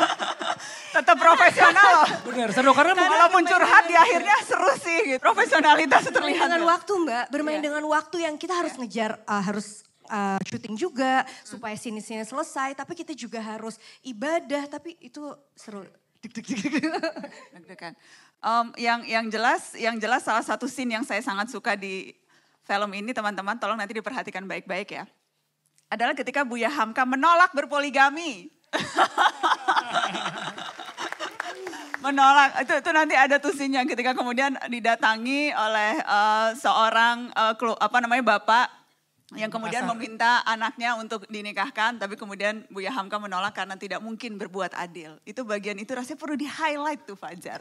Tetap profesional loh. Bener, seru. Karena, karena walaupun curhat di ya akhirnya seru sih gitu. Profesionalitas terlihat. dengan waktu mbak. Bermain yeah. dengan waktu yang kita harus yeah. ngejar, uh, harus uh, syuting juga hmm. supaya sini-sini selesai tapi kita juga harus ibadah tapi itu seru Deg-degan. Gitu um, yang yang jelas, yang jelas salah satu scene yang saya sangat suka di film ini teman-teman tolong nanti diperhatikan baik-baik ya. Adalah ketika Buya Hamka menolak berpoligami. menolak itu itu nanti ada tuh scene yang ketika kemudian didatangi oleh uh, seorang uh, apa namanya bapak Nah, yang kemudian Kasar. meminta anaknya untuk dinikahkan, tapi kemudian Buya Hamka menolak karena tidak mungkin berbuat adil. Itu bagian itu rasanya perlu di highlight tuh Fajar.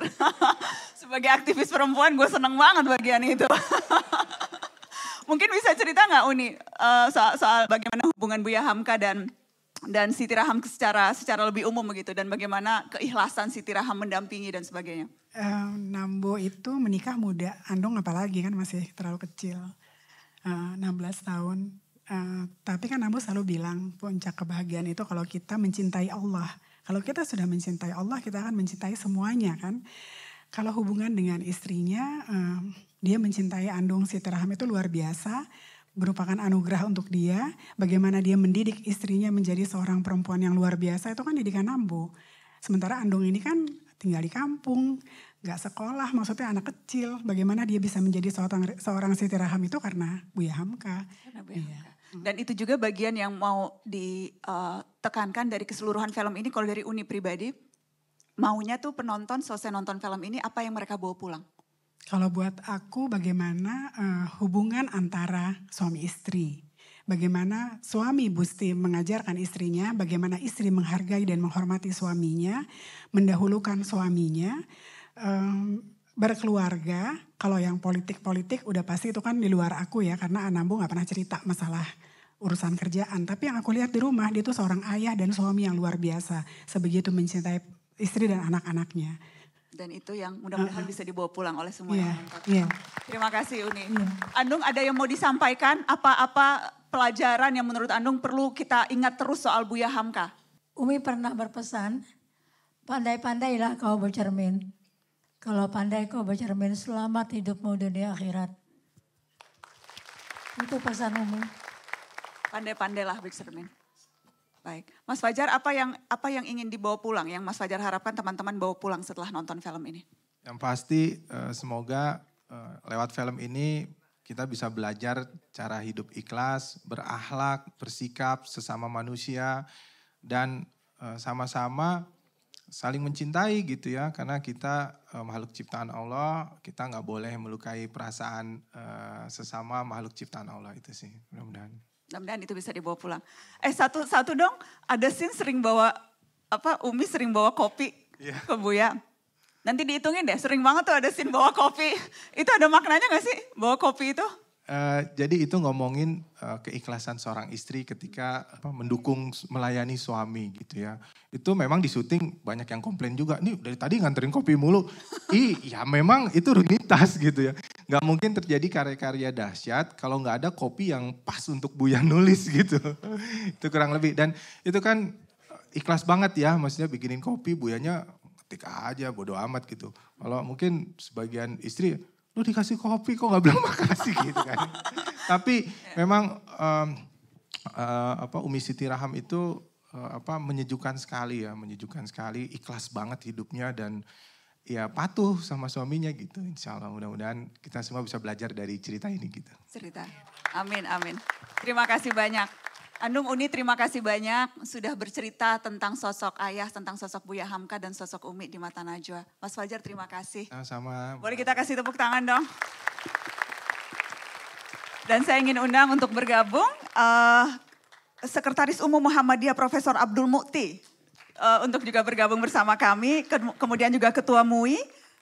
Sebagai aktivis perempuan, gue seneng banget bagian itu. Mungkin bisa cerita nggak Uni uh, soal, soal bagaimana hubungan Buya Hamka dan dan Siti Raham secara secara lebih umum begitu dan bagaimana keikhlasan Siti Raham mendampingi dan sebagainya. Um, Nambo itu menikah muda, Andong apalagi kan masih terlalu kecil. 16 eh, tahun. Uh, tapi kan Ambo selalu bilang puncak kebahagiaan itu kalau kita mencintai Allah. Kalau kita sudah mencintai Allah, kita akan mencintai semuanya kan. Kalau hubungan dengan istrinya, uh, dia mencintai Andung Sitraham itu luar biasa merupakan anugerah untuk dia. Bagaimana dia mendidik istrinya menjadi seorang perempuan yang luar biasa itu kan didikan Ambo. Sementara Andung ini kan tinggal di kampung, nggak sekolah, maksudnya anak kecil, bagaimana dia bisa menjadi seorang seorang Siti Raham itu karena Buya Hamka. Iya. Hmm. Dan itu juga bagian yang mau ditekankan eh, dari keseluruhan film ini kalau dari Uni pribadi maunya tuh penonton selesai nonton film ini apa yang mereka bawa pulang. Kalau buat aku bagaimana uh, hubungan antara suami istri bagaimana suami Busti mengajarkan istrinya, bagaimana istri menghargai dan menghormati suaminya, mendahulukan suaminya, um, berkeluarga, kalau yang politik-politik udah pasti itu kan di luar aku ya karena Anambu nggak pernah cerita masalah urusan kerjaan. Tapi yang aku lihat di rumah dia tuh seorang ayah dan suami yang luar biasa, sebegitu mencintai istri dan anak-anaknya. Dan itu yang mudah-mudahan uh, bisa dibawa pulang oleh semua yeah, yang Yeah. Terima kasih Uni. Yeah. Andung ada yang mau disampaikan apa-apa pelajaran yang menurut Andung perlu kita ingat terus soal Buya Hamka? Umi pernah berpesan, pandai-pandailah kau bercermin kalau pandai kau bercermin selamat hidupmu dunia akhirat. Itu pesan umum. Pandai-pandailah bercermin. Baik, Mas Fajar, apa yang apa yang ingin dibawa pulang? Yang Mas Fajar harapkan teman-teman bawa pulang setelah nonton film ini? Yang pasti, eh, semoga eh, lewat film ini kita bisa belajar cara hidup ikhlas, berakhlak, bersikap sesama manusia, dan eh, sama-sama saling mencintai gitu ya karena kita uh, makhluk ciptaan Allah kita nggak boleh melukai perasaan uh, sesama makhluk ciptaan Allah itu sih mudah-mudahan mudah-mudahan itu bisa dibawa pulang eh satu satu dong ada sin sering bawa apa Umi sering bawa kopi yeah. ke Buya nanti dihitungin deh sering banget tuh ada sin bawa kopi itu ada maknanya nggak sih bawa kopi itu Uh, jadi itu ngomongin uh, keikhlasan seorang istri ketika apa, mendukung melayani suami gitu ya. Itu memang di syuting banyak yang komplain juga. Nih dari tadi nganterin kopi mulu. iya memang itu rutinitas gitu ya. Gak mungkin terjadi karya-karya dahsyat kalau nggak ada kopi yang pas untuk Buya nulis gitu. itu kurang lebih. Dan itu kan eh, ikhlas banget ya. Maksudnya bikinin kopi, Buyanya ketik aja bodo amat gitu. Kalau mungkin sebagian istri lu dikasih kopi kok nggak bilang makasih gitu kan. Tapi memang um, uh, apa Umi Siti Raham itu uh, apa menyejukkan sekali ya, menyejukkan sekali, ikhlas banget hidupnya dan ya patuh sama suaminya gitu. Insya Allah mudah-mudahan kita semua bisa belajar dari cerita ini gitu. Cerita, amin amin. Terima kasih banyak. Anum Uni terima kasih banyak sudah bercerita tentang sosok ayah, tentang sosok Buya Hamka dan sosok Umi di mata Najwa. Mas Fajar terima kasih. Sama-sama. Boleh kita kasih tepuk tangan dong. Dan saya ingin undang untuk bergabung uh, Sekretaris Umum Muhammadiyah Profesor Abdul Mukti uh, untuk juga bergabung bersama kami. kemudian juga Ketua MUI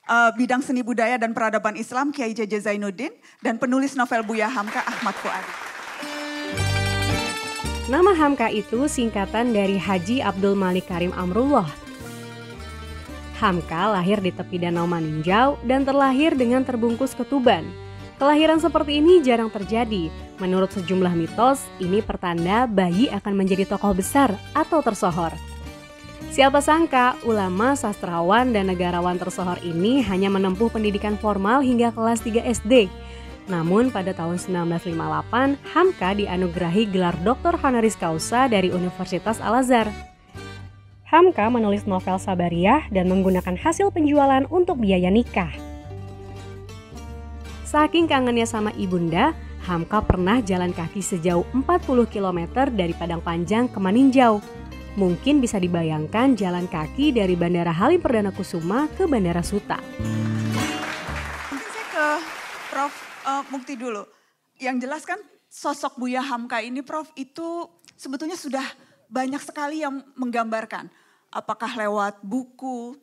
uh, eh, Bidang Seni Budaya dan Peradaban Islam Kiai J.J. Zainuddin dan penulis novel Buya Hamka Ahmad Fuadi. Nama Hamka itu singkatan dari Haji Abdul Malik Karim Amrullah. Hamka lahir di tepi Danau Maninjau dan terlahir dengan terbungkus ketuban. Kelahiran seperti ini jarang terjadi. Menurut sejumlah mitos, ini pertanda bayi akan menjadi tokoh besar atau tersohor. Siapa sangka ulama, sastrawan, dan negarawan tersohor ini hanya menempuh pendidikan formal hingga kelas 3 SD. Namun pada tahun 1958, Hamka dianugerahi gelar Doktor Honoris Causa dari Universitas Al-Azhar. Hamka menulis novel Sabariah dan menggunakan hasil penjualan untuk biaya nikah. Saking kangennya sama ibunda, Hamka pernah jalan kaki sejauh 40 km dari Padang Panjang ke Maninjau. Mungkin bisa dibayangkan jalan kaki dari Bandara Halim Perdana Kusuma ke Bandara Suta. Prof uh, Mukti dulu. Yang jelas kan sosok Buya Hamka ini Prof itu sebetulnya sudah banyak sekali yang menggambarkan. Apakah lewat buku,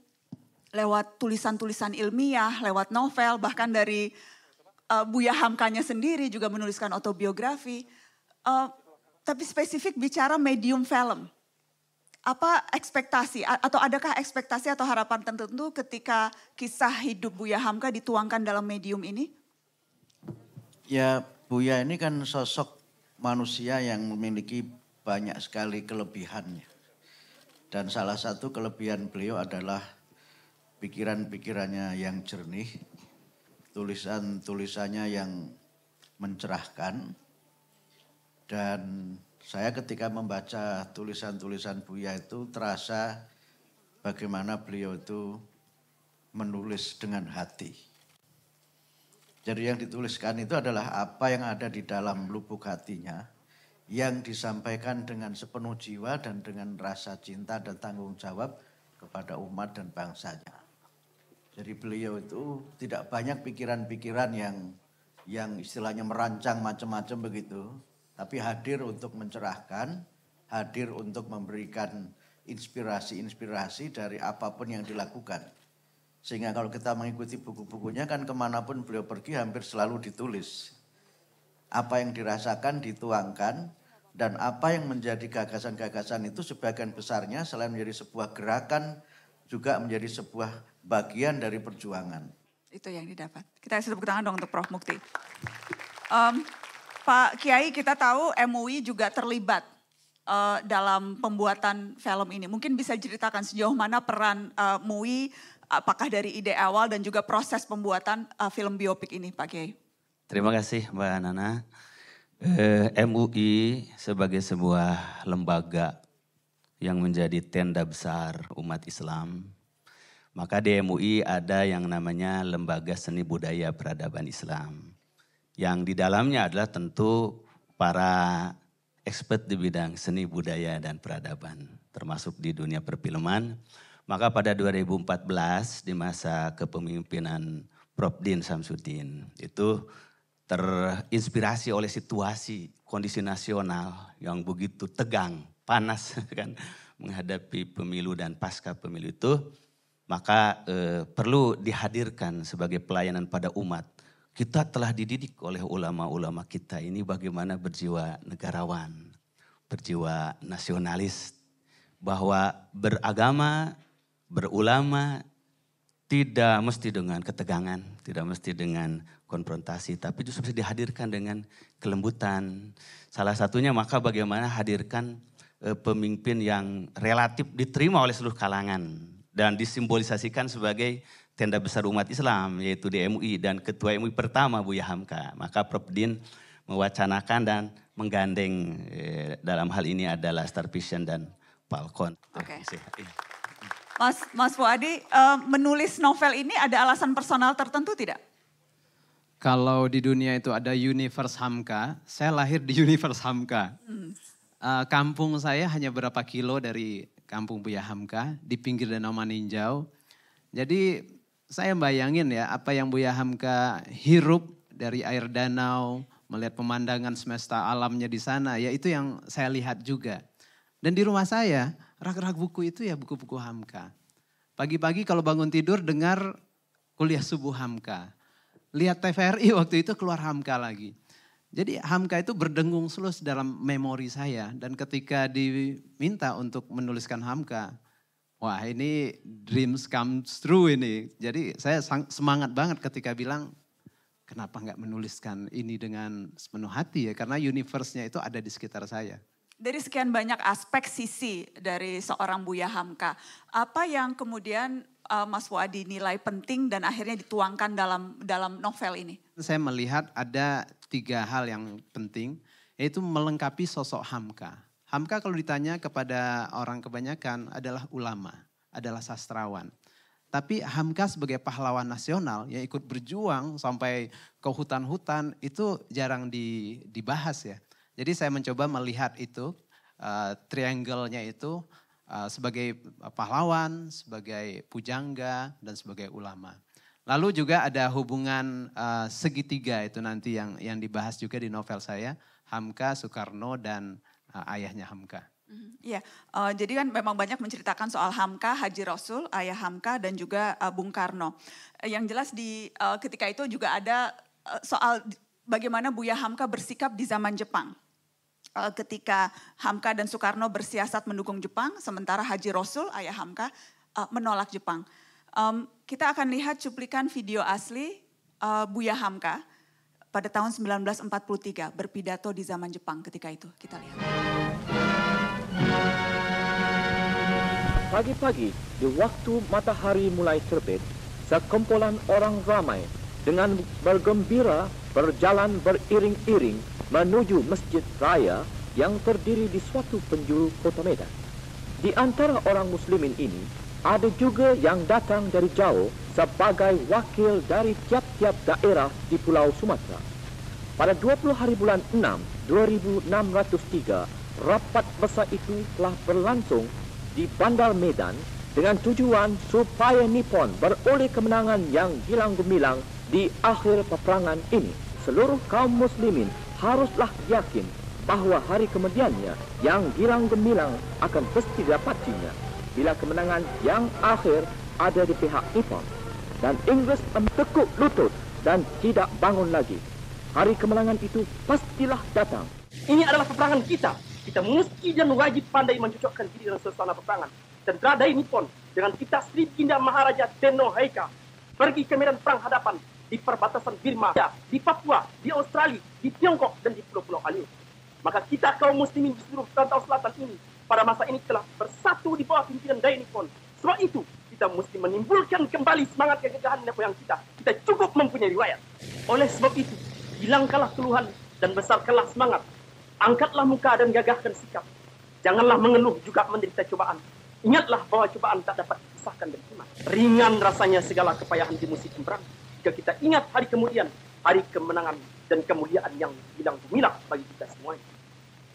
lewat tulisan-tulisan ilmiah, lewat novel, bahkan dari uh, Buya Hamkanya sendiri juga menuliskan autobiografi. Uh, tapi spesifik bicara medium film. Apa ekspektasi atau adakah ekspektasi atau harapan tertentu ketika kisah hidup Buya Hamka dituangkan dalam medium ini? Ya Buya ini kan sosok manusia yang memiliki banyak sekali kelebihannya. Dan salah satu kelebihan beliau adalah pikiran-pikirannya yang jernih, tulisan-tulisannya yang mencerahkan. Dan saya ketika membaca tulisan-tulisan Buya itu terasa bagaimana beliau itu menulis dengan hati jadi yang dituliskan itu adalah apa yang ada di dalam lubuk hatinya yang disampaikan dengan sepenuh jiwa dan dengan rasa cinta dan tanggung jawab kepada umat dan bangsanya. Jadi beliau itu tidak banyak pikiran-pikiran yang yang istilahnya merancang macam-macam begitu, tapi hadir untuk mencerahkan, hadir untuk memberikan inspirasi-inspirasi dari apapun yang dilakukan. Sehingga kalau kita mengikuti buku-bukunya kan kemanapun beliau pergi hampir selalu ditulis. Apa yang dirasakan dituangkan dan apa yang menjadi gagasan-gagasan itu sebagian besarnya selain menjadi sebuah gerakan juga menjadi sebuah bagian dari perjuangan. Itu yang didapat. Kita kasih tepuk tangan dong untuk Prof. Mukti. Um, Pak Kiai kita tahu MUI juga terlibat uh, dalam pembuatan film ini. Mungkin bisa ceritakan sejauh mana peran uh, eh, MUI apakah dari ide awal dan juga proses pembuatan uh, film biopik ini Pak Kiai? Terima kasih Mbak Nana. Eh, MUI sebagai sebuah lembaga yang menjadi tenda besar umat Islam, maka di MUI ada yang namanya Lembaga Seni Budaya Peradaban Islam. Yang di dalamnya adalah tentu para expert di bidang seni budaya dan peradaban, termasuk di dunia perfilman, maka pada 2014 di masa kepemimpinan Prof. Din Samsudin itu terinspirasi oleh situasi kondisi nasional yang begitu tegang, panas kan menghadapi pemilu dan pasca pemilu itu maka eh, perlu dihadirkan sebagai pelayanan pada umat. Kita telah dididik oleh ulama-ulama kita ini bagaimana berjiwa negarawan, berjiwa nasionalis, bahwa beragama berulama tidak mesti dengan ketegangan, tidak mesti dengan konfrontasi, tapi justru bisa dihadirkan dengan kelembutan. Salah satunya maka bagaimana hadirkan e, pemimpin yang relatif diterima oleh seluruh kalangan dan disimbolisasikan sebagai tenda besar umat Islam yaitu di MUI dan ketua MUI pertama Buya Hamka. Maka Prof Din mewacanakan dan menggandeng e, dalam hal ini adalah Star Vision dan Falcon. Oke. Okay. Mas Mas Fuadi, uh, menulis novel ini ada alasan personal tertentu tidak? Kalau di dunia itu ada universe Hamka, saya lahir di universe Hamka. Hmm. Uh, kampung saya hanya berapa kilo dari kampung Buya Hamka di pinggir Danau Maninjau. Jadi saya bayangin ya apa yang Buya Hamka hirup dari air danau, melihat pemandangan semesta alamnya di sana, ya itu yang saya lihat juga. Dan di rumah saya Rak-rak buku itu ya buku-buku Hamka. Pagi-pagi kalau bangun tidur dengar kuliah subuh Hamka. Lihat TVRI waktu itu keluar Hamka lagi. Jadi Hamka itu berdengung selus dalam memori saya dan ketika diminta untuk menuliskan Hamka, wah ini dreams come true ini. Jadi saya semangat banget ketika bilang kenapa nggak menuliskan ini dengan sepenuh hati ya karena universe-nya itu ada di sekitar saya dari sekian banyak aspek sisi dari seorang Buya Hamka, apa yang kemudian uh, Mas Wadi nilai penting dan akhirnya dituangkan dalam dalam novel ini? Saya melihat ada tiga hal yang penting, yaitu melengkapi sosok Hamka. Hamka kalau ditanya kepada orang kebanyakan adalah ulama, adalah sastrawan. Tapi Hamka sebagai pahlawan nasional yang ikut berjuang sampai ke hutan-hutan itu jarang dibahas ya. Jadi saya mencoba melihat itu, uh, triangle-nya itu uh, sebagai eh, pahlawan, sebagai pujangga, dan sebagai ulama. Lalu juga ada hubungan uh, segitiga itu nanti yang yang dibahas juga di novel saya, Hamka, Soekarno, dan uh, ayahnya Hamka. Mm-hmm. Iya, uh, jadi kan memang banyak menceritakan soal Hamka, Haji Rasul, ayah Hamka, dan juga uh, Bung Karno. Yang jelas di uh, ketika itu juga ada uh, soal bagaimana Buya Hamka bersikap di zaman Jepang. Eh, ketika Hamka dan Soekarno bersiasat mendukung Jepang, sementara Haji Rasul, ayah Hamka, eh, menolak Jepang. kita akan lihat cuplikan video asli eh, Buya Hamka pada tahun 1943 berpidato di zaman Jepang ketika itu. Kita lihat. Pagi-pagi di waktu matahari mulai terbit, sekumpulan orang ramai dengan bergembira berjalan beriring-iring menuju masjid raya yang terdiri di suatu penjuru kota Medan. Di antara orang muslimin ini, ada juga yang datang dari jauh sebagai wakil dari tiap-tiap daerah di Pulau Sumatera. Pada 20 hari bulan 6, 2603, rapat besar itu telah berlangsung di Bandar Medan dengan tujuan supaya Nippon beroleh kemenangan yang hilang gemilang Di akhir peperangan ini, seluruh kaum muslimin haruslah yakin bahwa hari kemudiannya yang girang gemilang akan pasti dapatinya bila kemenangan yang akhir ada di pihak Jepang dan Inggris mentekuk lutut dan tidak bangun lagi. Hari kemenangan itu pastilah datang. Ini adalah peperangan kita. Kita mesti dan wajib pandai mencocokkan diri dengan suasana peperangan. Tentara dari Nippon dengan kita Sri Kinda Maharaja Tenno Haika pergi ke medan perang hadapan di perbatasan Birma, ya, di Papua, di Australia, di Tiongkok, dan di pulau-pulau Aliu. Maka kita kaum muslimin di seluruh Tantau Selatan ini pada masa ini telah bersatu di bawah pimpinan Dainikon. Sebab itu, kita mesti menimbulkan kembali semangat kegagahan yang kita. Kita cukup mempunyai riwayat. Oleh sebab itu, hilangkanlah keluhan dan besarkanlah semangat. Angkatlah muka dan gagahkan sikap. Janganlah mengeluh juga menderita cobaan. Ingatlah bahwa cobaan tak dapat disahkan dari iman. Ringan rasanya segala kepayahan di musim perang jika kita ingat hari kemudian, hari kemenangan dan kemuliaan yang bilang gemilang bagi kita semuanya.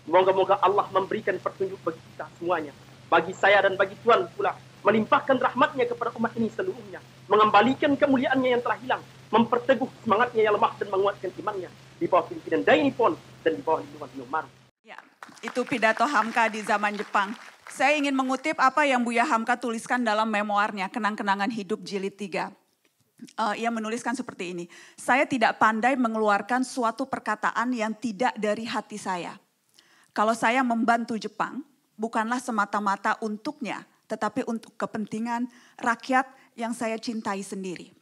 Moga-moga Allah memberikan petunjuk bagi kita semuanya. Bagi saya dan bagi Tuhan pula. Melimpahkan rahmatnya kepada umat ini seluruhnya. Mengembalikan kemuliaannya yang telah hilang. Memperteguh semangatnya yang lemah dan menguatkan imannya. Di bawah pimpinan Daini Pon dan di bawah lindungan Yomaru. Ya, itu pidato Hamka di zaman Jepang. Saya ingin mengutip apa yang Buya Hamka tuliskan dalam memoarnya, Kenang-Kenangan Hidup Jilid 3 uh, ia menuliskan seperti ini. Saya tidak pandai mengeluarkan suatu perkataan yang tidak dari hati saya. Kalau saya membantu Jepang, bukanlah semata-mata untuknya, tetapi untuk kepentingan rakyat yang saya cintai sendiri.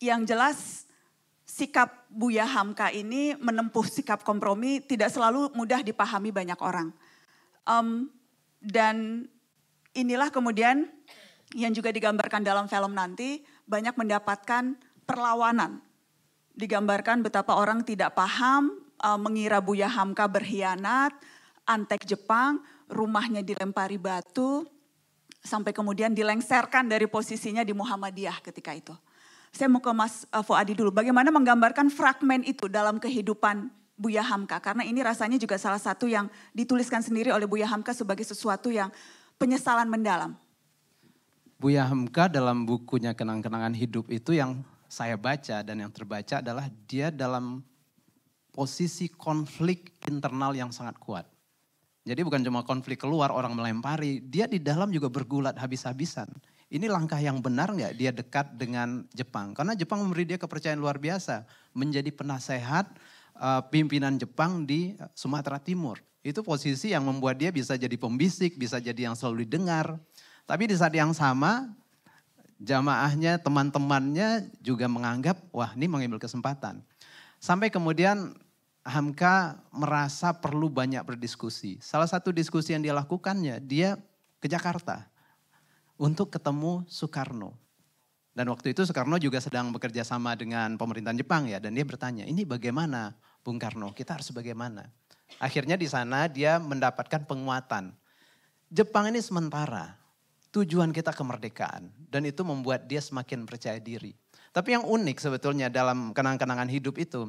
Yang jelas sikap Buya Hamka ini menempuh sikap kompromi tidak selalu mudah dipahami banyak orang. Um, dan inilah kemudian yang juga digambarkan dalam film nanti, banyak mendapatkan perlawanan. Digambarkan betapa orang tidak paham, eh, mengira Buya Hamka berkhianat, antek Jepang, rumahnya dilempari batu, sampai kemudian dilengserkan dari posisinya di Muhammadiyah ketika itu. Saya mau ke Mas eh, Fuadi dulu, bagaimana menggambarkan fragmen itu dalam kehidupan Buya Hamka? Karena ini rasanya juga salah satu yang dituliskan sendiri oleh Buya Hamka sebagai sesuatu yang penyesalan mendalam. Buya Hamka dalam bukunya Kenang-Kenangan Hidup itu yang saya baca dan yang terbaca adalah dia dalam posisi konflik internal yang sangat kuat. Jadi bukan cuma konflik keluar orang melempari, dia di dalam juga bergulat habis-habisan. Ini langkah yang benar nggak dia dekat dengan Jepang? Karena Jepang memberi dia kepercayaan luar biasa. Menjadi penasehat uh, pimpinan Jepang di eh, Sumatera Timur. Itu posisi yang membuat dia bisa jadi pembisik, bisa jadi yang selalu didengar tapi di saat yang sama, jamaahnya, teman-temannya juga menganggap, wah ini mengambil kesempatan. Sampai kemudian Hamka merasa perlu banyak berdiskusi. Salah satu diskusi yang dia lakukannya, dia ke Jakarta untuk ketemu Soekarno. Dan waktu itu Soekarno juga sedang bekerja sama dengan pemerintahan Jepang ya. Dan dia bertanya, ini bagaimana Bung Karno? Kita harus bagaimana? Akhirnya di sana dia mendapatkan penguatan. Jepang ini sementara, tujuan kita kemerdekaan. Dan itu membuat dia semakin percaya diri. Tapi yang unik sebetulnya dalam kenang-kenangan hidup itu,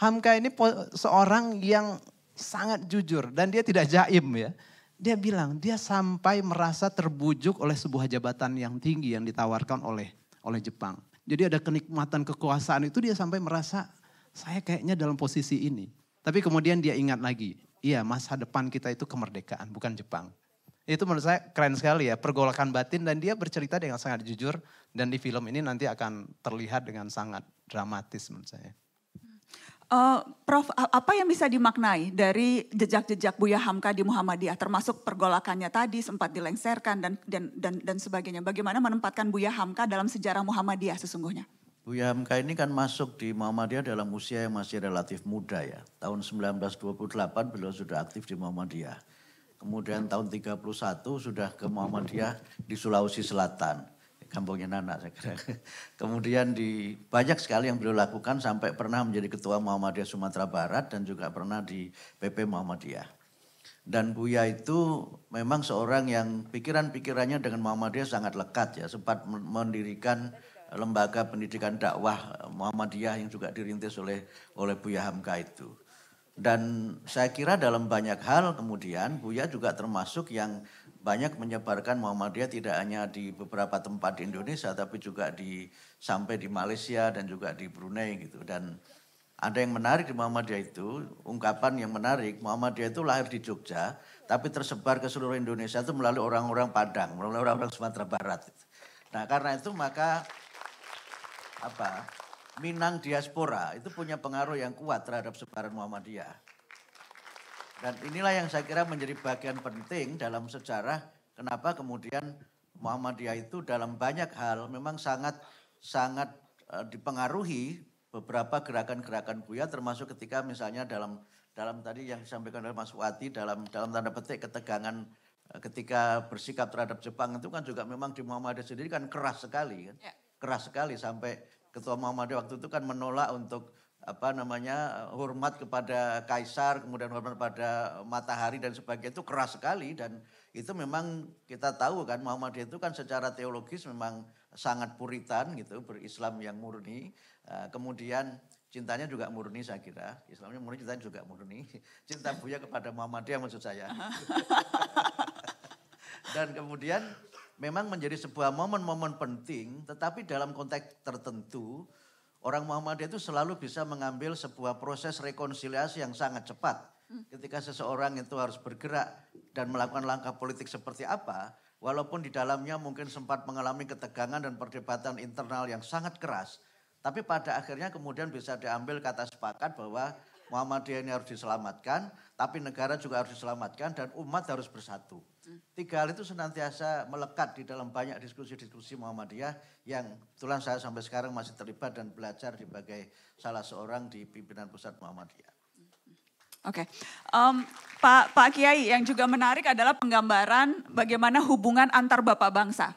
Hamka ini seorang yang sangat jujur dan dia tidak jaim ya. Dia bilang dia sampai merasa terbujuk oleh sebuah jabatan yang tinggi yang ditawarkan oleh oleh Jepang. Jadi ada kenikmatan kekuasaan itu dia sampai merasa saya kayaknya dalam posisi ini. Tapi kemudian dia ingat lagi, iya masa depan kita itu kemerdekaan bukan Jepang. Itu menurut saya keren sekali ya, pergolakan batin dan dia bercerita dengan sangat jujur dan di film ini nanti akan terlihat dengan sangat dramatis menurut saya. Uh, Prof, apa yang bisa dimaknai dari jejak-jejak Buya Hamka di Muhammadiyah, termasuk pergolakannya tadi sempat dilengserkan dan dan dan dan sebagainya. Bagaimana menempatkan Buya Hamka dalam sejarah Muhammadiyah sesungguhnya? Buya Hamka ini kan masuk di Muhammadiyah dalam usia yang masih relatif muda ya. Tahun 1928 beliau sudah aktif di Muhammadiyah. Kemudian tahun 31 sudah ke Muhammadiyah di Sulawesi Selatan. Kampungnya Nana saya kira. Kemudian di banyak sekali yang beliau lakukan sampai pernah menjadi ketua Muhammadiyah Sumatera Barat dan juga pernah di PP Muhammadiyah. Dan Buya itu memang seorang yang pikiran-pikirannya dengan Muhammadiyah sangat lekat ya. Sempat mendirikan lembaga pendidikan dakwah Muhammadiyah yang juga dirintis oleh oleh Buya Hamka itu. Dan saya kira dalam banyak hal kemudian Buya juga termasuk yang banyak menyebarkan Muhammadiyah tidak hanya di beberapa tempat di Indonesia tapi juga di sampai di Malaysia dan juga di Brunei gitu dan ada yang menarik di Muhammadiyah itu ungkapan yang menarik Muhammadiyah itu lahir di Jogja tapi tersebar ke seluruh Indonesia itu melalui orang-orang Padang melalui orang-orang Sumatera Barat nah karena itu maka apa Minang diaspora itu punya pengaruh yang kuat terhadap sebaran Muhammadiyah. Dan inilah yang saya kira menjadi bagian penting dalam sejarah kenapa kemudian Muhammadiyah itu dalam banyak hal memang sangat sangat e, dipengaruhi beberapa gerakan-gerakan Buya termasuk ketika misalnya dalam dalam tadi yang disampaikan oleh Mas Wati dalam dalam tanda petik ketegangan e, ketika bersikap terhadap Jepang itu kan juga memang di Muhammadiyah sendiri kan keras sekali kan. Ya. Keras sekali sampai Ketua Muhammadiyah waktu itu kan menolak untuk apa namanya hormat kepada kaisar, kemudian hormat pada matahari dan sebagainya itu keras sekali dan itu memang kita tahu kan Muhammadiyah itu kan secara teologis memang sangat puritan gitu, berislam yang murni. Eh, kemudian cintanya juga murni saya kira. Islamnya murni, cintanya juga murni. Cinta Buya kepada Muhammadiyah maksud saya. Dan kemudian memang menjadi sebuah momen-momen penting, tetapi dalam konteks tertentu orang Muhammadiyah itu selalu bisa mengambil sebuah proses rekonsiliasi yang sangat cepat. Hmm. Ketika seseorang itu harus bergerak dan melakukan langkah politik seperti apa, walaupun di dalamnya mungkin sempat mengalami ketegangan dan perdebatan internal yang sangat keras, tapi pada akhirnya kemudian bisa diambil kata sepakat bahwa Muhammadiyah ini harus diselamatkan, tapi negara juga harus diselamatkan dan umat harus bersatu. Tiga hal itu senantiasa melekat di dalam banyak diskusi-diskusi Muhammadiyah yang kebetulan saya sampai sekarang masih terlibat dan belajar sebagai salah seorang di pimpinan pusat Muhammadiyah. Oke, okay. um, Pak Pak Kiai yang juga menarik adalah penggambaran bagaimana hubungan antar bapak bangsa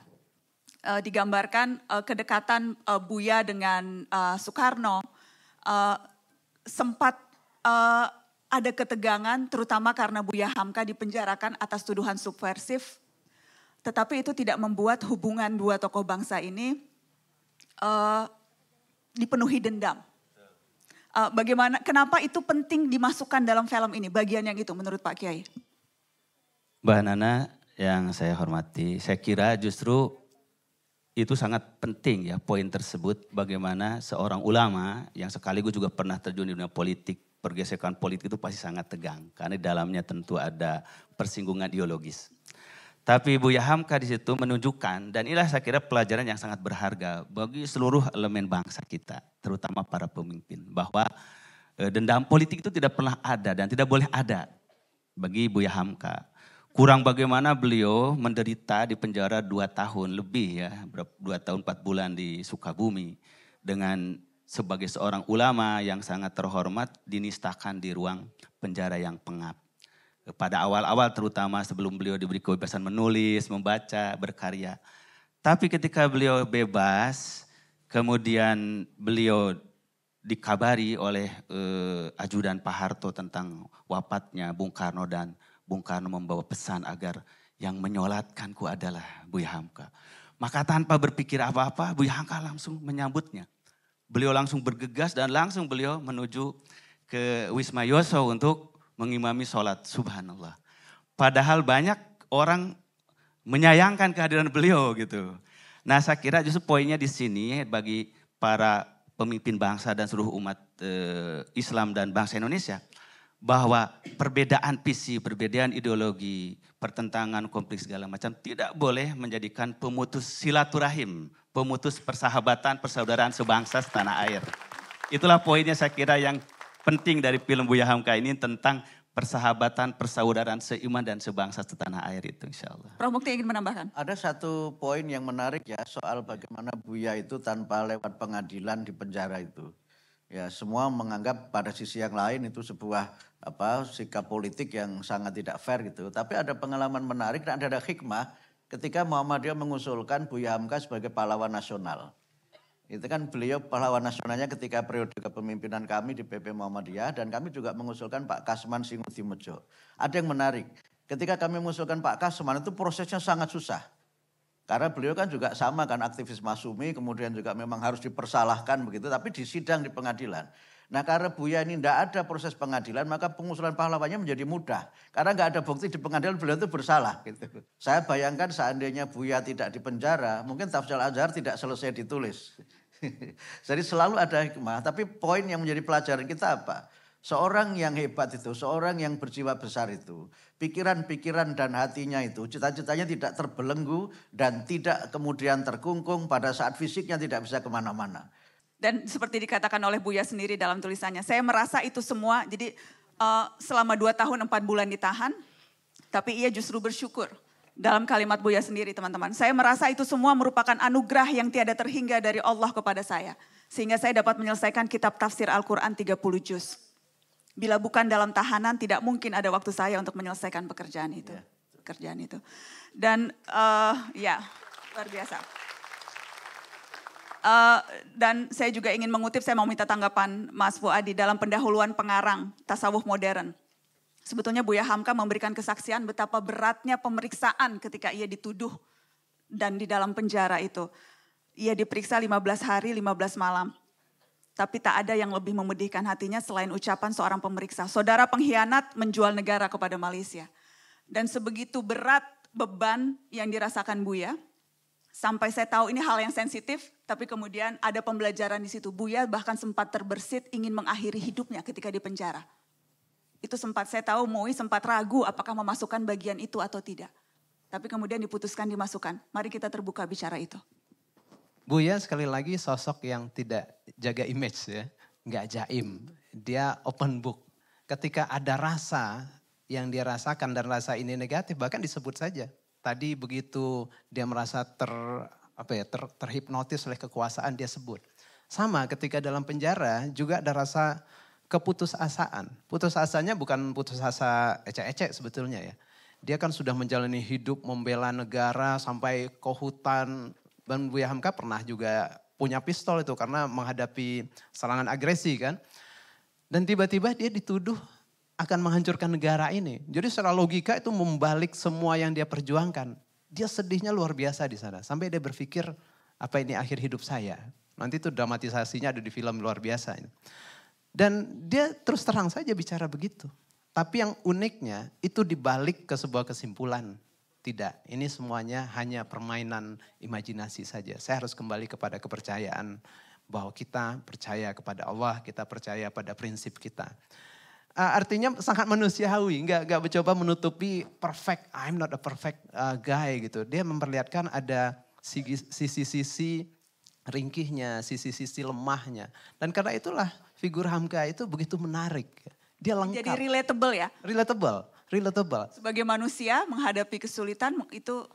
uh, digambarkan uh, kedekatan uh, Buya dengan uh, Soekarno uh, sempat uh, ada ketegangan terutama karena Buya Hamka dipenjarakan atas tuduhan subversif. Tetapi itu tidak membuat hubungan dua tokoh bangsa ini uh, dipenuhi dendam. Uh, bagaimana, kenapa itu penting dimasukkan dalam film ini? Bagian yang itu menurut Pak Kiai. Mbak Nana yang saya hormati, saya kira justru itu sangat penting ya poin tersebut bagaimana seorang ulama yang sekaligus juga pernah terjun di dunia politik pergesekan politik itu pasti sangat tegang karena di dalamnya tentu ada persinggungan ideologis. Tapi Bu Yahamka di situ menunjukkan dan inilah saya kira pelajaran yang sangat berharga bagi seluruh elemen bangsa kita, terutama para pemimpin bahwa eh, dendam politik itu tidak pernah ada dan tidak boleh ada bagi Bu Yahamka. Kurang bagaimana beliau menderita di penjara dua tahun lebih ya, dua tahun empat bulan di Sukabumi dengan sebagai seorang ulama yang sangat terhormat dinistakan di ruang penjara yang pengap. Pada awal-awal terutama sebelum beliau diberi kebebasan menulis, membaca, berkarya. Tapi ketika beliau bebas, kemudian beliau dikabari oleh eh, ajudan Pak Harto tentang wafatnya Bung Karno dan Bung Karno membawa pesan agar yang menyolatkanku adalah Buya Hamka. Maka tanpa berpikir apa-apa, Buya Hamka langsung menyambutnya beliau langsung bergegas dan langsung beliau menuju ke Wisma Yoso untuk mengimami sholat. Subhanallah. Padahal banyak orang menyayangkan kehadiran beliau gitu. Nah saya kira justru poinnya di sini bagi para pemimpin bangsa dan seluruh umat e, Islam dan bangsa Indonesia bahwa perbedaan visi, perbedaan ideologi, pertentangan, konflik segala macam tidak boleh menjadikan pemutus silaturahim pemutus persahabatan, persaudaraan sebangsa setanah air. Itulah poinnya saya kira yang penting dari film Buya Hamka ini tentang persahabatan, persaudaraan seiman dan sebangsa setanah air itu insya Allah. Prof Mukti ingin menambahkan? Ada satu poin yang menarik ya soal bagaimana Buya itu tanpa lewat pengadilan di penjara itu. Ya semua menganggap pada sisi yang lain itu sebuah apa sikap politik yang sangat tidak fair gitu. Tapi ada pengalaman menarik dan ada hikmah ketika Muhammadiyah mengusulkan Buya Hamka sebagai pahlawan nasional. Itu kan beliau pahlawan nasionalnya ketika periode kepemimpinan kami di PP Muhammadiyah dan kami juga mengusulkan Pak Kasman Mojo. Ada yang menarik, ketika kami mengusulkan Pak Kasman itu prosesnya sangat susah. Karena beliau kan juga sama kan aktivis Masumi, kemudian juga memang harus dipersalahkan begitu, tapi di sidang di pengadilan. Nah karena Buya ini tidak ada proses pengadilan maka pengusulan pahlawannya menjadi mudah. Karena nggak ada bukti di pengadilan beliau itu bersalah. Gitu. Saya bayangkan seandainya Buya tidak dipenjara mungkin Tafsir Azhar tidak selesai ditulis. Jadi selalu ada hikmah. Tapi poin yang menjadi pelajaran kita apa? Seorang yang hebat itu, seorang yang berjiwa besar itu, pikiran-pikiran dan hatinya itu, cita-citanya tidak terbelenggu dan tidak kemudian terkungkung pada saat fisiknya tidak bisa kemana-mana. Dan seperti dikatakan oleh Buya sendiri dalam tulisannya, saya merasa itu semua, jadi uh, selama dua tahun empat bulan ditahan, tapi ia justru bersyukur. Dalam kalimat Buya sendiri teman-teman, saya merasa itu semua merupakan anugerah yang tiada terhingga dari Allah kepada saya. Sehingga saya dapat menyelesaikan kitab tafsir Al-Quran 30 juz. Bila bukan dalam tahanan tidak mungkin ada waktu saya untuk menyelesaikan pekerjaan itu. Yeah. Pekerjaan itu. Dan uh, ya luar biasa uh, dan saya juga ingin mengutip, saya mau minta tanggapan Mas Fuadi dalam pendahuluan pengarang tasawuf modern. Sebetulnya Buya Hamka memberikan kesaksian betapa beratnya pemeriksaan ketika ia dituduh dan di dalam penjara itu. Ia diperiksa 15 hari, 15 malam. Tapi tak ada yang lebih memedihkan hatinya selain ucapan seorang pemeriksa. Saudara pengkhianat menjual negara kepada Malaysia. Dan sebegitu berat beban yang dirasakan Buya, sampai saya tahu ini hal yang sensitif, tapi kemudian ada pembelajaran di situ. Buya bahkan sempat terbersit ingin mengakhiri hidupnya ketika di penjara. Itu sempat saya tahu Moi sempat ragu apakah memasukkan bagian itu atau tidak. Tapi kemudian diputuskan dimasukkan. Mari kita terbuka bicara itu. Buya sekali lagi sosok yang tidak jaga image ya. Nggak jaim. Dia open book. Ketika ada rasa yang dia rasakan dan rasa ini negatif bahkan disebut saja. Tadi begitu dia merasa ter apa ya ter, terhipnotis oleh kekuasaan dia sebut. Sama ketika dalam penjara juga ada rasa keputusasaan. Putusasanya bukan putus asa ecek-ecek sebetulnya ya. Dia kan sudah menjalani hidup membela negara sampai ke hutan. Dan Buya Hamka pernah juga punya pistol itu karena menghadapi serangan agresi kan. Dan tiba-tiba dia dituduh akan menghancurkan negara ini. Jadi secara logika itu membalik semua yang dia perjuangkan. Dia sedihnya luar biasa di sana. Sampai dia berpikir, apa ini akhir hidup saya? Nanti itu dramatisasinya ada di film luar biasa. Dan dia terus terang saja bicara begitu. Tapi yang uniknya itu dibalik ke sebuah kesimpulan. Tidak, ini semuanya hanya permainan imajinasi saja. Saya harus kembali kepada kepercayaan bahwa kita percaya kepada Allah, kita percaya pada prinsip kita. Uh, artinya sangat manusiawi, nggak nggak mencoba menutupi perfect. I'm not a perfect uh, guy gitu. Dia memperlihatkan ada sisi-sisi ringkihnya, sisi-sisi lemahnya. Dan karena itulah figur Hamka itu begitu menarik. Dia lengkap. Jadi relatable ya? Relatable, relatable. Sebagai manusia menghadapi kesulitan itu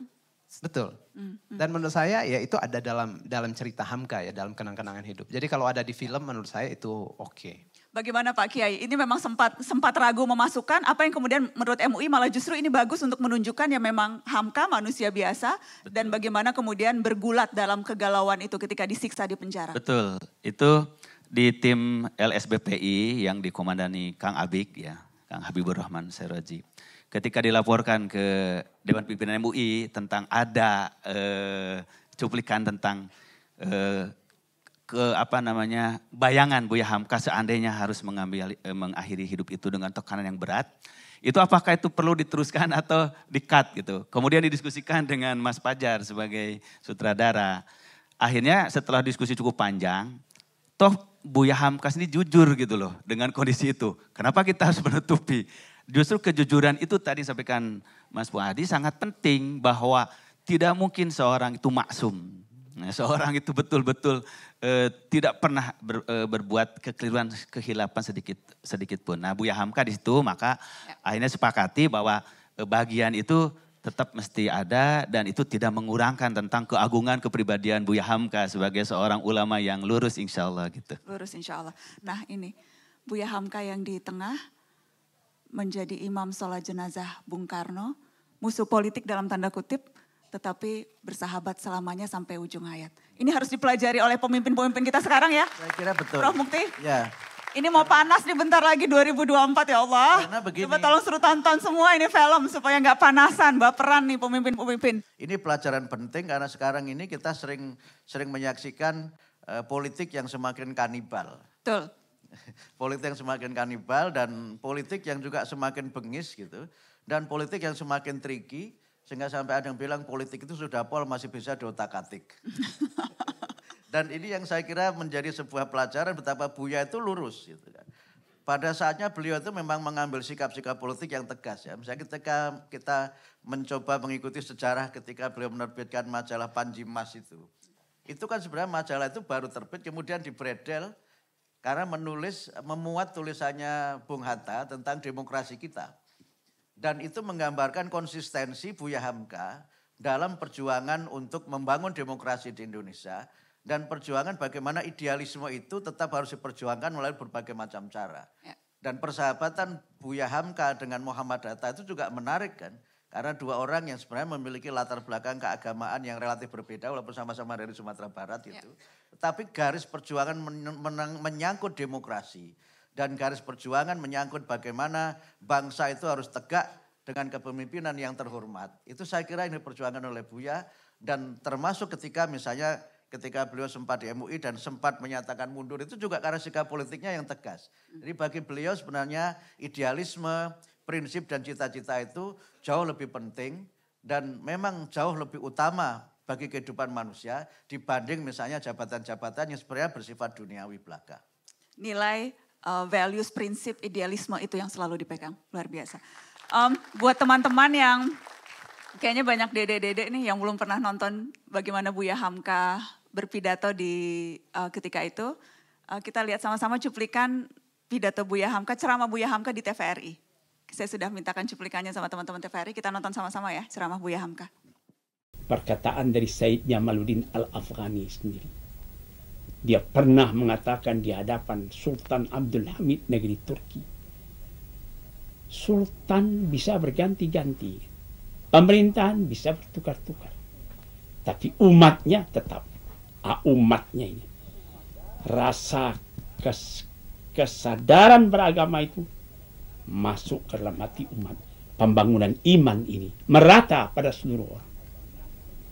Betul. Hmm, hmm. Dan menurut saya ya itu ada dalam dalam cerita Hamka ya, dalam kenang-kenangan hidup. Jadi kalau ada di film menurut saya itu oke. Okay. Bagaimana Pak Kiai? Ini memang sempat sempat ragu memasukkan apa yang kemudian menurut MUI malah justru ini bagus untuk menunjukkan yang memang hamka manusia biasa Betul. dan bagaimana kemudian bergulat dalam kegalauan itu ketika disiksa di penjara. Betul. Itu di tim LSBPI yang dikomandani Kang Abik ya, Kang Habibur Rahman Seroji. Ketika dilaporkan ke Dewan Pimpinan MUI tentang ada eh, cuplikan tentang eh, ke apa namanya bayangan Buya Hamka seandainya harus mengambil eh, mengakhiri hidup itu dengan tekanan yang berat itu apakah itu perlu diteruskan atau dikat gitu kemudian didiskusikan dengan Mas Pajar sebagai sutradara akhirnya setelah diskusi cukup panjang toh Buya Hamka ini jujur gitu loh dengan kondisi itu kenapa kita harus menutupi justru kejujuran itu tadi sampaikan Mas Puadi sangat penting bahwa tidak mungkin seorang itu maksum Nah, seorang itu betul-betul eh, tidak pernah ber, eh, berbuat kekeliruan, kehilapan sedikit sedikit pun. Nah, Buya Hamka di situ maka ya. akhirnya sepakati bahwa eh, bagian itu tetap mesti ada dan itu tidak mengurangkan tentang keagungan kepribadian Buya Hamka sebagai seorang ulama yang lurus insya Allah gitu. Lurus insya Allah. Nah ini Buya Hamka yang di tengah menjadi imam sholat jenazah Bung Karno, musuh politik dalam tanda kutip tetapi bersahabat selamanya sampai ujung hayat. Ini harus dipelajari oleh pemimpin-pemimpin kita sekarang ya. Saya kira betul. Prof Mukti. Ya. Ini mau panas nih bentar lagi 2024 ya Allah. Karena begini. Coba tolong suruh tonton semua ini film supaya nggak panasan, baperan nih pemimpin-pemimpin. Ini pelajaran penting karena sekarang ini kita sering sering menyaksikan uh, politik yang semakin kanibal. Betul. politik yang semakin kanibal dan politik yang juga semakin bengis gitu. Dan politik yang semakin tricky sehingga sampai ada yang bilang politik itu sudah pol masih bisa diotak-atik. Dan ini yang saya kira menjadi sebuah pelajaran betapa Buya itu lurus. Gitu kan. Pada saatnya beliau itu memang mengambil sikap-sikap politik yang tegas ya. Misalnya ketika kita mencoba mengikuti sejarah ketika beliau menerbitkan majalah Panji Mas itu. Itu kan sebenarnya majalah itu baru terbit kemudian dibredel karena menulis memuat tulisannya Bung Hatta tentang demokrasi kita. Dan itu menggambarkan konsistensi Buya Hamka dalam perjuangan untuk membangun demokrasi di Indonesia dan perjuangan bagaimana idealisme itu tetap harus diperjuangkan melalui berbagai macam cara. Ya. Dan persahabatan Buya Hamka dengan Muhammad Hatta itu juga menarik kan. Karena dua orang yang sebenarnya memiliki latar belakang keagamaan yang relatif berbeda walaupun sama-sama dari Sumatera Barat ya. itu. Ya. Tapi garis perjuangan men men menyangkut demokrasi dan garis perjuangan menyangkut bagaimana bangsa itu harus tegak dengan kepemimpinan yang terhormat. Itu saya kira ini perjuangan oleh Buya dan termasuk ketika misalnya ketika beliau sempat di MUI dan sempat menyatakan mundur itu juga karena sikap politiknya yang tegas. Jadi bagi beliau sebenarnya idealisme, prinsip dan cita-cita itu jauh lebih penting dan memang jauh lebih utama bagi kehidupan manusia dibanding misalnya jabatan-jabatan yang sebenarnya bersifat duniawi belaka. Nilai uh, values, prinsip, idealisme itu yang selalu dipegang. Luar biasa. Um, buat teman-teman yang kayaknya banyak dede-dede nih yang belum pernah nonton bagaimana Buya Hamka berpidato di uh, ketika itu, uh, kita lihat sama-sama cuplikan pidato Buya Hamka, ceramah Buya Hamka di TVRI. Saya sudah mintakan cuplikannya sama teman-teman TVRI, kita nonton sama-sama ya ceramah Buya Hamka. Perkataan dari Said Jamaluddin Al-Afghani sendiri dia pernah mengatakan di hadapan Sultan Abdul Hamid negeri Turki. Sultan bisa berganti-ganti. Pemerintahan bisa bertukar-tukar. Tapi umatnya tetap. Ah, umatnya ini. Rasa kes, kesadaran beragama itu masuk ke dalam hati umat. Pembangunan iman ini merata pada seluruh orang.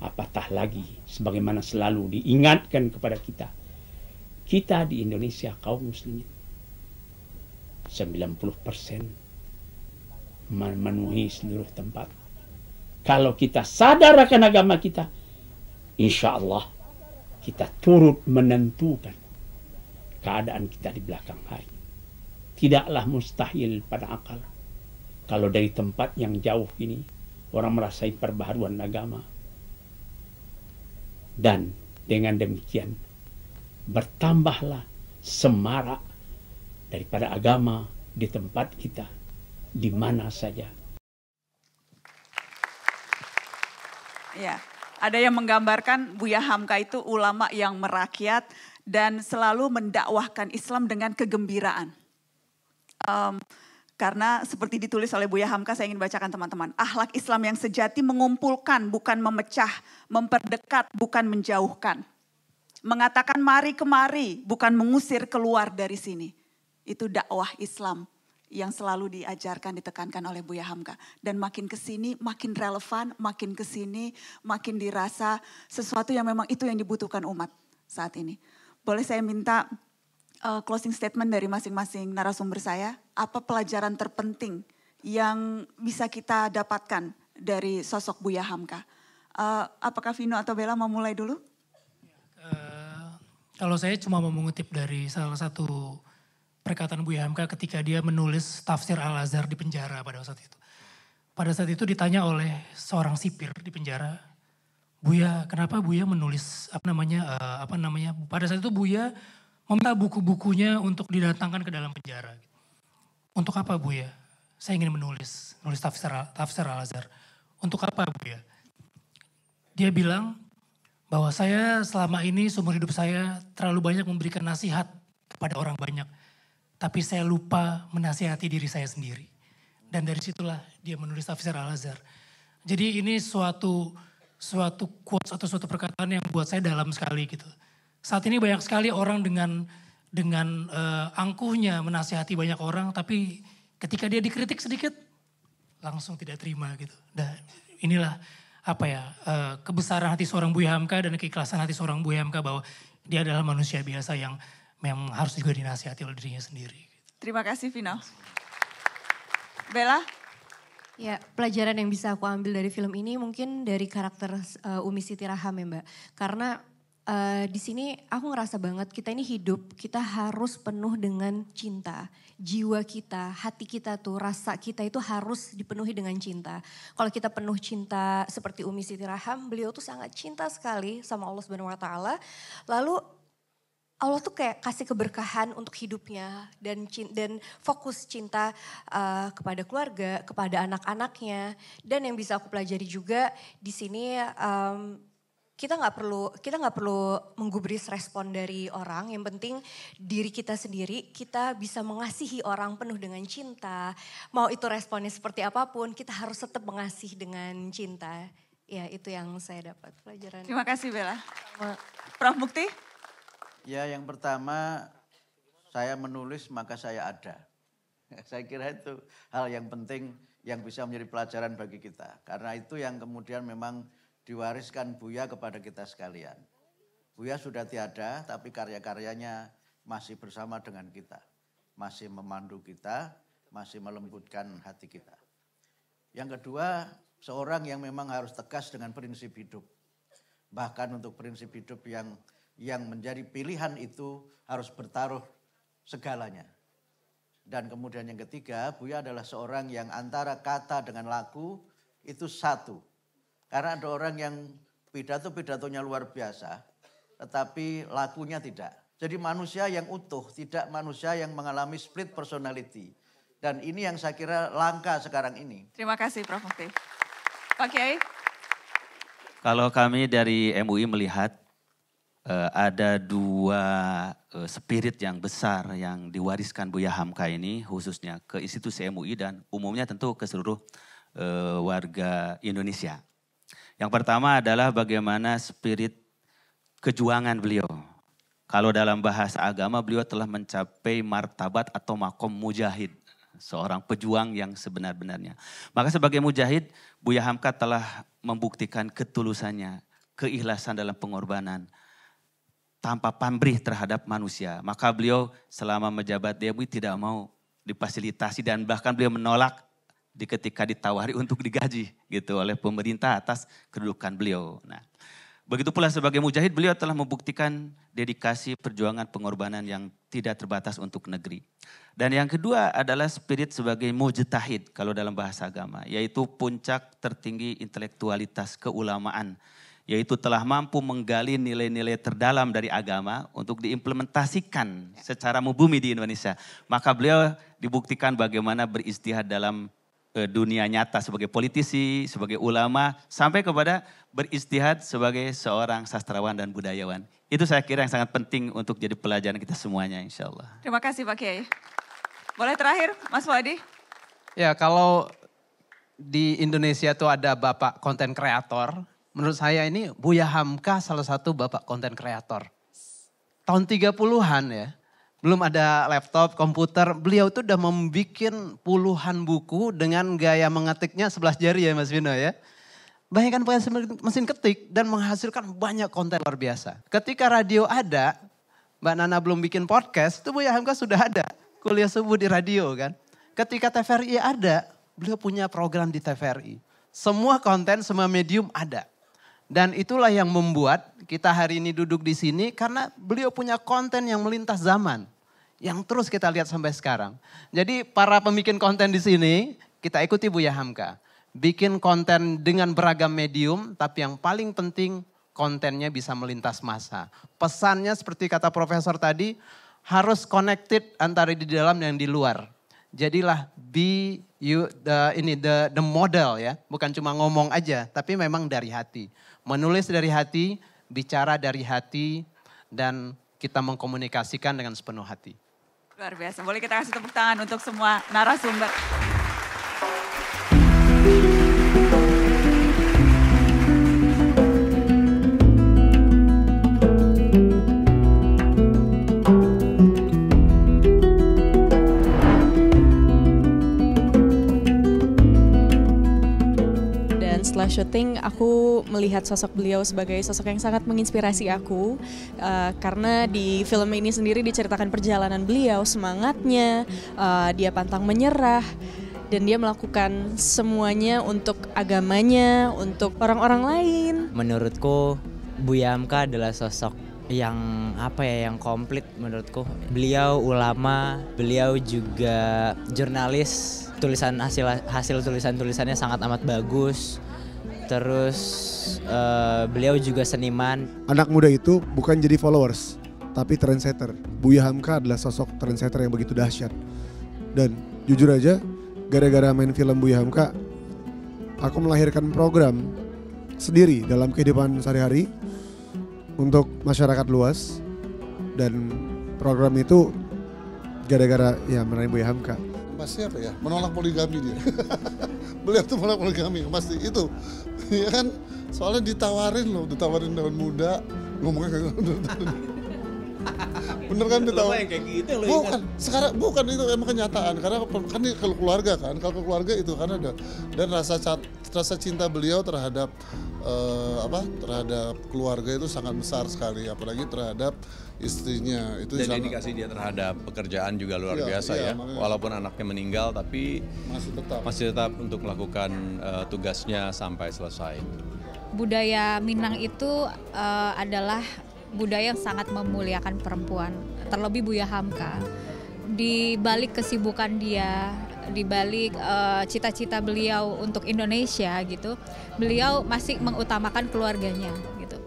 Apatah lagi sebagaimana selalu diingatkan kepada kita kita di Indonesia kaum muslimin 90% memenuhi seluruh tempat. Kalau kita sadar akan agama kita, insya Allah kita turut menentukan keadaan kita di belakang hari. Tidaklah mustahil pada akal. Kalau dari tempat yang jauh ini, orang merasai perbaharuan agama. Dan dengan demikian, bertambahlah semarak daripada agama di tempat kita, di mana saja. Ya, ada yang menggambarkan Buya Hamka itu ulama yang merakyat dan selalu mendakwahkan Islam dengan kegembiraan. Um, karena seperti ditulis oleh Buya Hamka, saya ingin bacakan teman-teman. Ahlak Islam yang sejati mengumpulkan, bukan memecah, memperdekat, bukan menjauhkan Mengatakan mari kemari, bukan mengusir keluar dari sini. Itu dakwah Islam yang selalu diajarkan, ditekankan oleh Buya Hamka. Dan makin ke sini, makin relevan, makin ke sini, makin dirasa sesuatu yang memang itu yang dibutuhkan umat saat ini. Boleh saya minta uh, closing statement dari masing-masing narasumber saya? Apa pelajaran terpenting yang bisa kita dapatkan dari sosok Buya Hamka? Uh, apakah Vino atau Bella mau mulai dulu? Eh, kalau saya cuma mau mengutip dari salah satu perkataan Buya Hamka ketika dia menulis tafsir Al-Azhar di penjara pada saat itu. Pada saat itu ditanya oleh seorang sipir di penjara, Buya, kenapa Buya menulis apa namanya uh, apa namanya? Pada saat itu Buya meminta buku-bukunya untuk didatangkan ke dalam penjara. Untuk apa Buya? Saya ingin menulis, nulis tafsir tafsir Al-Azhar. Untuk apa Buya? Dia bilang bahwa saya selama ini seumur hidup saya terlalu banyak memberikan nasihat kepada orang banyak. Tapi saya lupa menasihati diri saya sendiri. Dan dari situlah dia menulis tafsir Al-Azhar. Jadi ini suatu suatu quotes atau suatu perkataan yang buat saya dalam sekali gitu. Saat ini banyak sekali orang dengan dengan uh, angkuhnya menasihati banyak orang tapi ketika dia dikritik sedikit langsung tidak terima gitu. Dan inilah apa ya uh, kebesaran hati seorang Buya Hamka dan keikhlasan hati seorang Buya Hamka bahwa dia adalah manusia biasa yang memang harus juga dinasihati oleh dirinya sendiri. Terima kasih Vino. Bella? Ya, pelajaran yang bisa aku ambil dari film ini mungkin dari karakter uh, Umi Siti Raham ya Mbak. Karena uh, di sini aku ngerasa banget kita ini hidup, kita harus penuh dengan cinta jiwa kita, hati kita tuh, rasa kita itu harus dipenuhi dengan cinta. Kalau kita penuh cinta seperti Umi Siti Raham, beliau tuh sangat cinta sekali sama Allah Subhanahu wa taala. Lalu Allah tuh kayak kasih keberkahan untuk hidupnya dan dan fokus cinta uh, kepada keluarga, kepada anak-anaknya. Dan yang bisa aku pelajari juga di sini um, kita nggak perlu kita nggak perlu menggubris respon dari orang yang penting diri kita sendiri kita bisa mengasihi orang penuh dengan cinta mau itu responnya seperti apapun kita harus tetap mengasihi dengan cinta ya itu yang saya dapat pelajaran terima kasih Bella Prof Bukti ya yang pertama saya menulis maka saya ada saya kira itu hal yang penting yang bisa menjadi pelajaran bagi kita karena itu yang kemudian memang diwariskan Buya kepada kita sekalian. Buya sudah tiada, tapi karya-karyanya masih bersama dengan kita. Masih memandu kita, masih melembutkan hati kita. Yang kedua, seorang yang memang harus tegas dengan prinsip hidup. Bahkan untuk prinsip hidup yang yang menjadi pilihan itu harus bertaruh segalanya. Dan kemudian yang ketiga, Buya adalah seorang yang antara kata dengan laku itu satu. Karena ada orang yang pidato-pidatonya luar biasa, tetapi lakunya tidak. Jadi manusia yang utuh, tidak manusia yang mengalami split personality. Dan ini yang saya kira langka sekarang ini. Terima kasih Prof. Mukti. Pak Kiai. Kalau kami dari MUI melihat eh, ada dua eh, spirit yang besar yang diwariskan Buya Hamka ini khususnya ke institusi MUI dan umumnya tentu ke seluruh eh, warga Indonesia. Yang pertama adalah bagaimana spirit kejuangan beliau. Kalau dalam bahasa agama beliau telah mencapai martabat atau makom mujahid. Seorang pejuang yang sebenar-benarnya. Maka sebagai mujahid, Buya Hamka telah membuktikan ketulusannya, keikhlasan dalam pengorbanan, tanpa pamrih terhadap manusia. Maka beliau selama menjabat dia tidak mau difasilitasi dan bahkan beliau menolak di ketika ditawari untuk digaji gitu oleh pemerintah atas kedudukan beliau. Nah, begitu pula sebagai mujahid beliau telah membuktikan dedikasi perjuangan pengorbanan yang tidak terbatas untuk negeri. Dan yang kedua adalah spirit sebagai mujtahid kalau dalam bahasa agama, yaitu puncak tertinggi intelektualitas keulamaan, yaitu telah mampu menggali nilai-nilai terdalam dari agama untuk diimplementasikan ya. secara mubumi di Indonesia. Maka beliau dibuktikan bagaimana beristihad dalam dunia nyata sebagai politisi, sebagai ulama, sampai kepada beristihad sebagai seorang sastrawan dan budayawan. Itu saya kira yang sangat penting untuk jadi pelajaran kita semuanya insya Allah. Terima kasih Pak Kiai. Boleh terakhir Mas Wadi? Ya kalau di Indonesia tuh ada bapak konten kreator, menurut saya ini Buya Hamka salah satu bapak konten kreator. Tahun 30-an ya, belum ada laptop, komputer. Beliau itu udah membuat puluhan buku dengan gaya mengetiknya sebelas jari ya Mas Vino ya. Bayangkan punya mesin ketik dan menghasilkan banyak konten luar biasa. Ketika radio ada, Mbak Nana belum bikin podcast, itu Buya Hamka sudah ada. Kuliah subuh di radio kan. Ketika TVRI ada, beliau punya program di TVRI. Semua konten, semua medium ada. Dan itulah yang membuat kita hari ini duduk di sini karena beliau punya konten yang melintas zaman. Yang terus kita lihat sampai sekarang. Jadi para pemikin konten di sini, kita ikuti Buya Hamka. Bikin konten dengan beragam medium, tapi yang paling penting kontennya bisa melintas masa. Pesannya seperti kata profesor tadi, harus connected antara di dalam dan di luar. Jadilah be you the ini the the model ya, bukan cuma ngomong aja, tapi memang dari hati. Menulis dari hati, bicara dari hati, dan kita mengkomunikasikan dengan sepenuh hati. Luar biasa. Boleh kita kasih tepuk tangan untuk semua narasumber. syuting aku melihat sosok beliau sebagai sosok yang sangat menginspirasi aku uh, karena di film ini sendiri diceritakan perjalanan beliau, semangatnya, uh, dia pantang menyerah dan dia melakukan semuanya untuk agamanya, untuk orang-orang lain. Menurutku Bu Yamka adalah sosok yang apa ya yang komplit menurutku. Beliau ulama, beliau juga jurnalis. Tulisan hasil hasil tulisan-tulisannya sangat amat bagus terus uh, beliau juga seniman. Anak muda itu bukan jadi followers, tapi trendsetter. Buya Hamka adalah sosok trendsetter yang begitu dahsyat. Dan jujur aja, gara-gara main film Buya Hamka, aku melahirkan program sendiri dalam kehidupan sehari-hari untuk masyarakat luas dan program itu gara-gara ya menarik Buya Hamka. Pasti apa ya? Menolak poligami dia. Beliau tuh menolak poligami, pasti itu Iya kan soalnya ditawarin loh ditawarin daun muda ngomongnya kayak gitu bener kan yang kayak gitu loh bukan ingat. sekarang bukan itu emang kenyataan karena kan ini kalau keluarga kan kalau keluarga itu kan ada dan rasa cat, rasa cinta beliau terhadap uh, apa terhadap keluarga itu sangat besar sekali apalagi terhadap istrinya itu dan dedikasi dia terhadap pekerjaan juga luar iya, biasa iya, ya walaupun anaknya meninggal tapi masih tetap masih tetap untuk melakukan uh, tugasnya sampai selesai budaya Minang itu uh, adalah budaya yang sangat memuliakan perempuan terlebih Buya Hamka di balik kesibukan dia di balik cita eh, cita-cita beliau untuk Indonesia gitu beliau masih mengutamakan keluarganya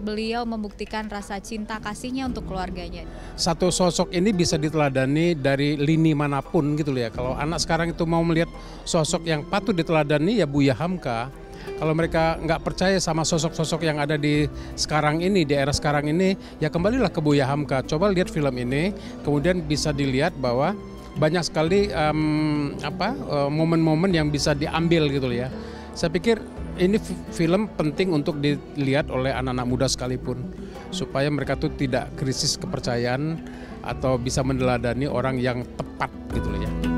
beliau membuktikan rasa cinta kasihnya untuk keluarganya. Satu sosok ini bisa diteladani dari lini manapun gitu ya. Kalau anak sekarang itu mau melihat sosok yang patut diteladani ya Buya Hamka. Kalau mereka nggak percaya sama sosok-sosok yang ada di sekarang ini, di era sekarang ini, ya kembalilah ke Buya Hamka. Coba lihat film ini, kemudian bisa dilihat bahwa banyak sekali um, apa eh, momen-momen uh, yang bisa diambil gitu ya. Saya pikir ini film penting untuk dilihat oleh anak-anak muda sekalipun supaya mereka tuh tidak krisis kepercayaan atau bisa meneladani orang yang tepat gitu loh ya.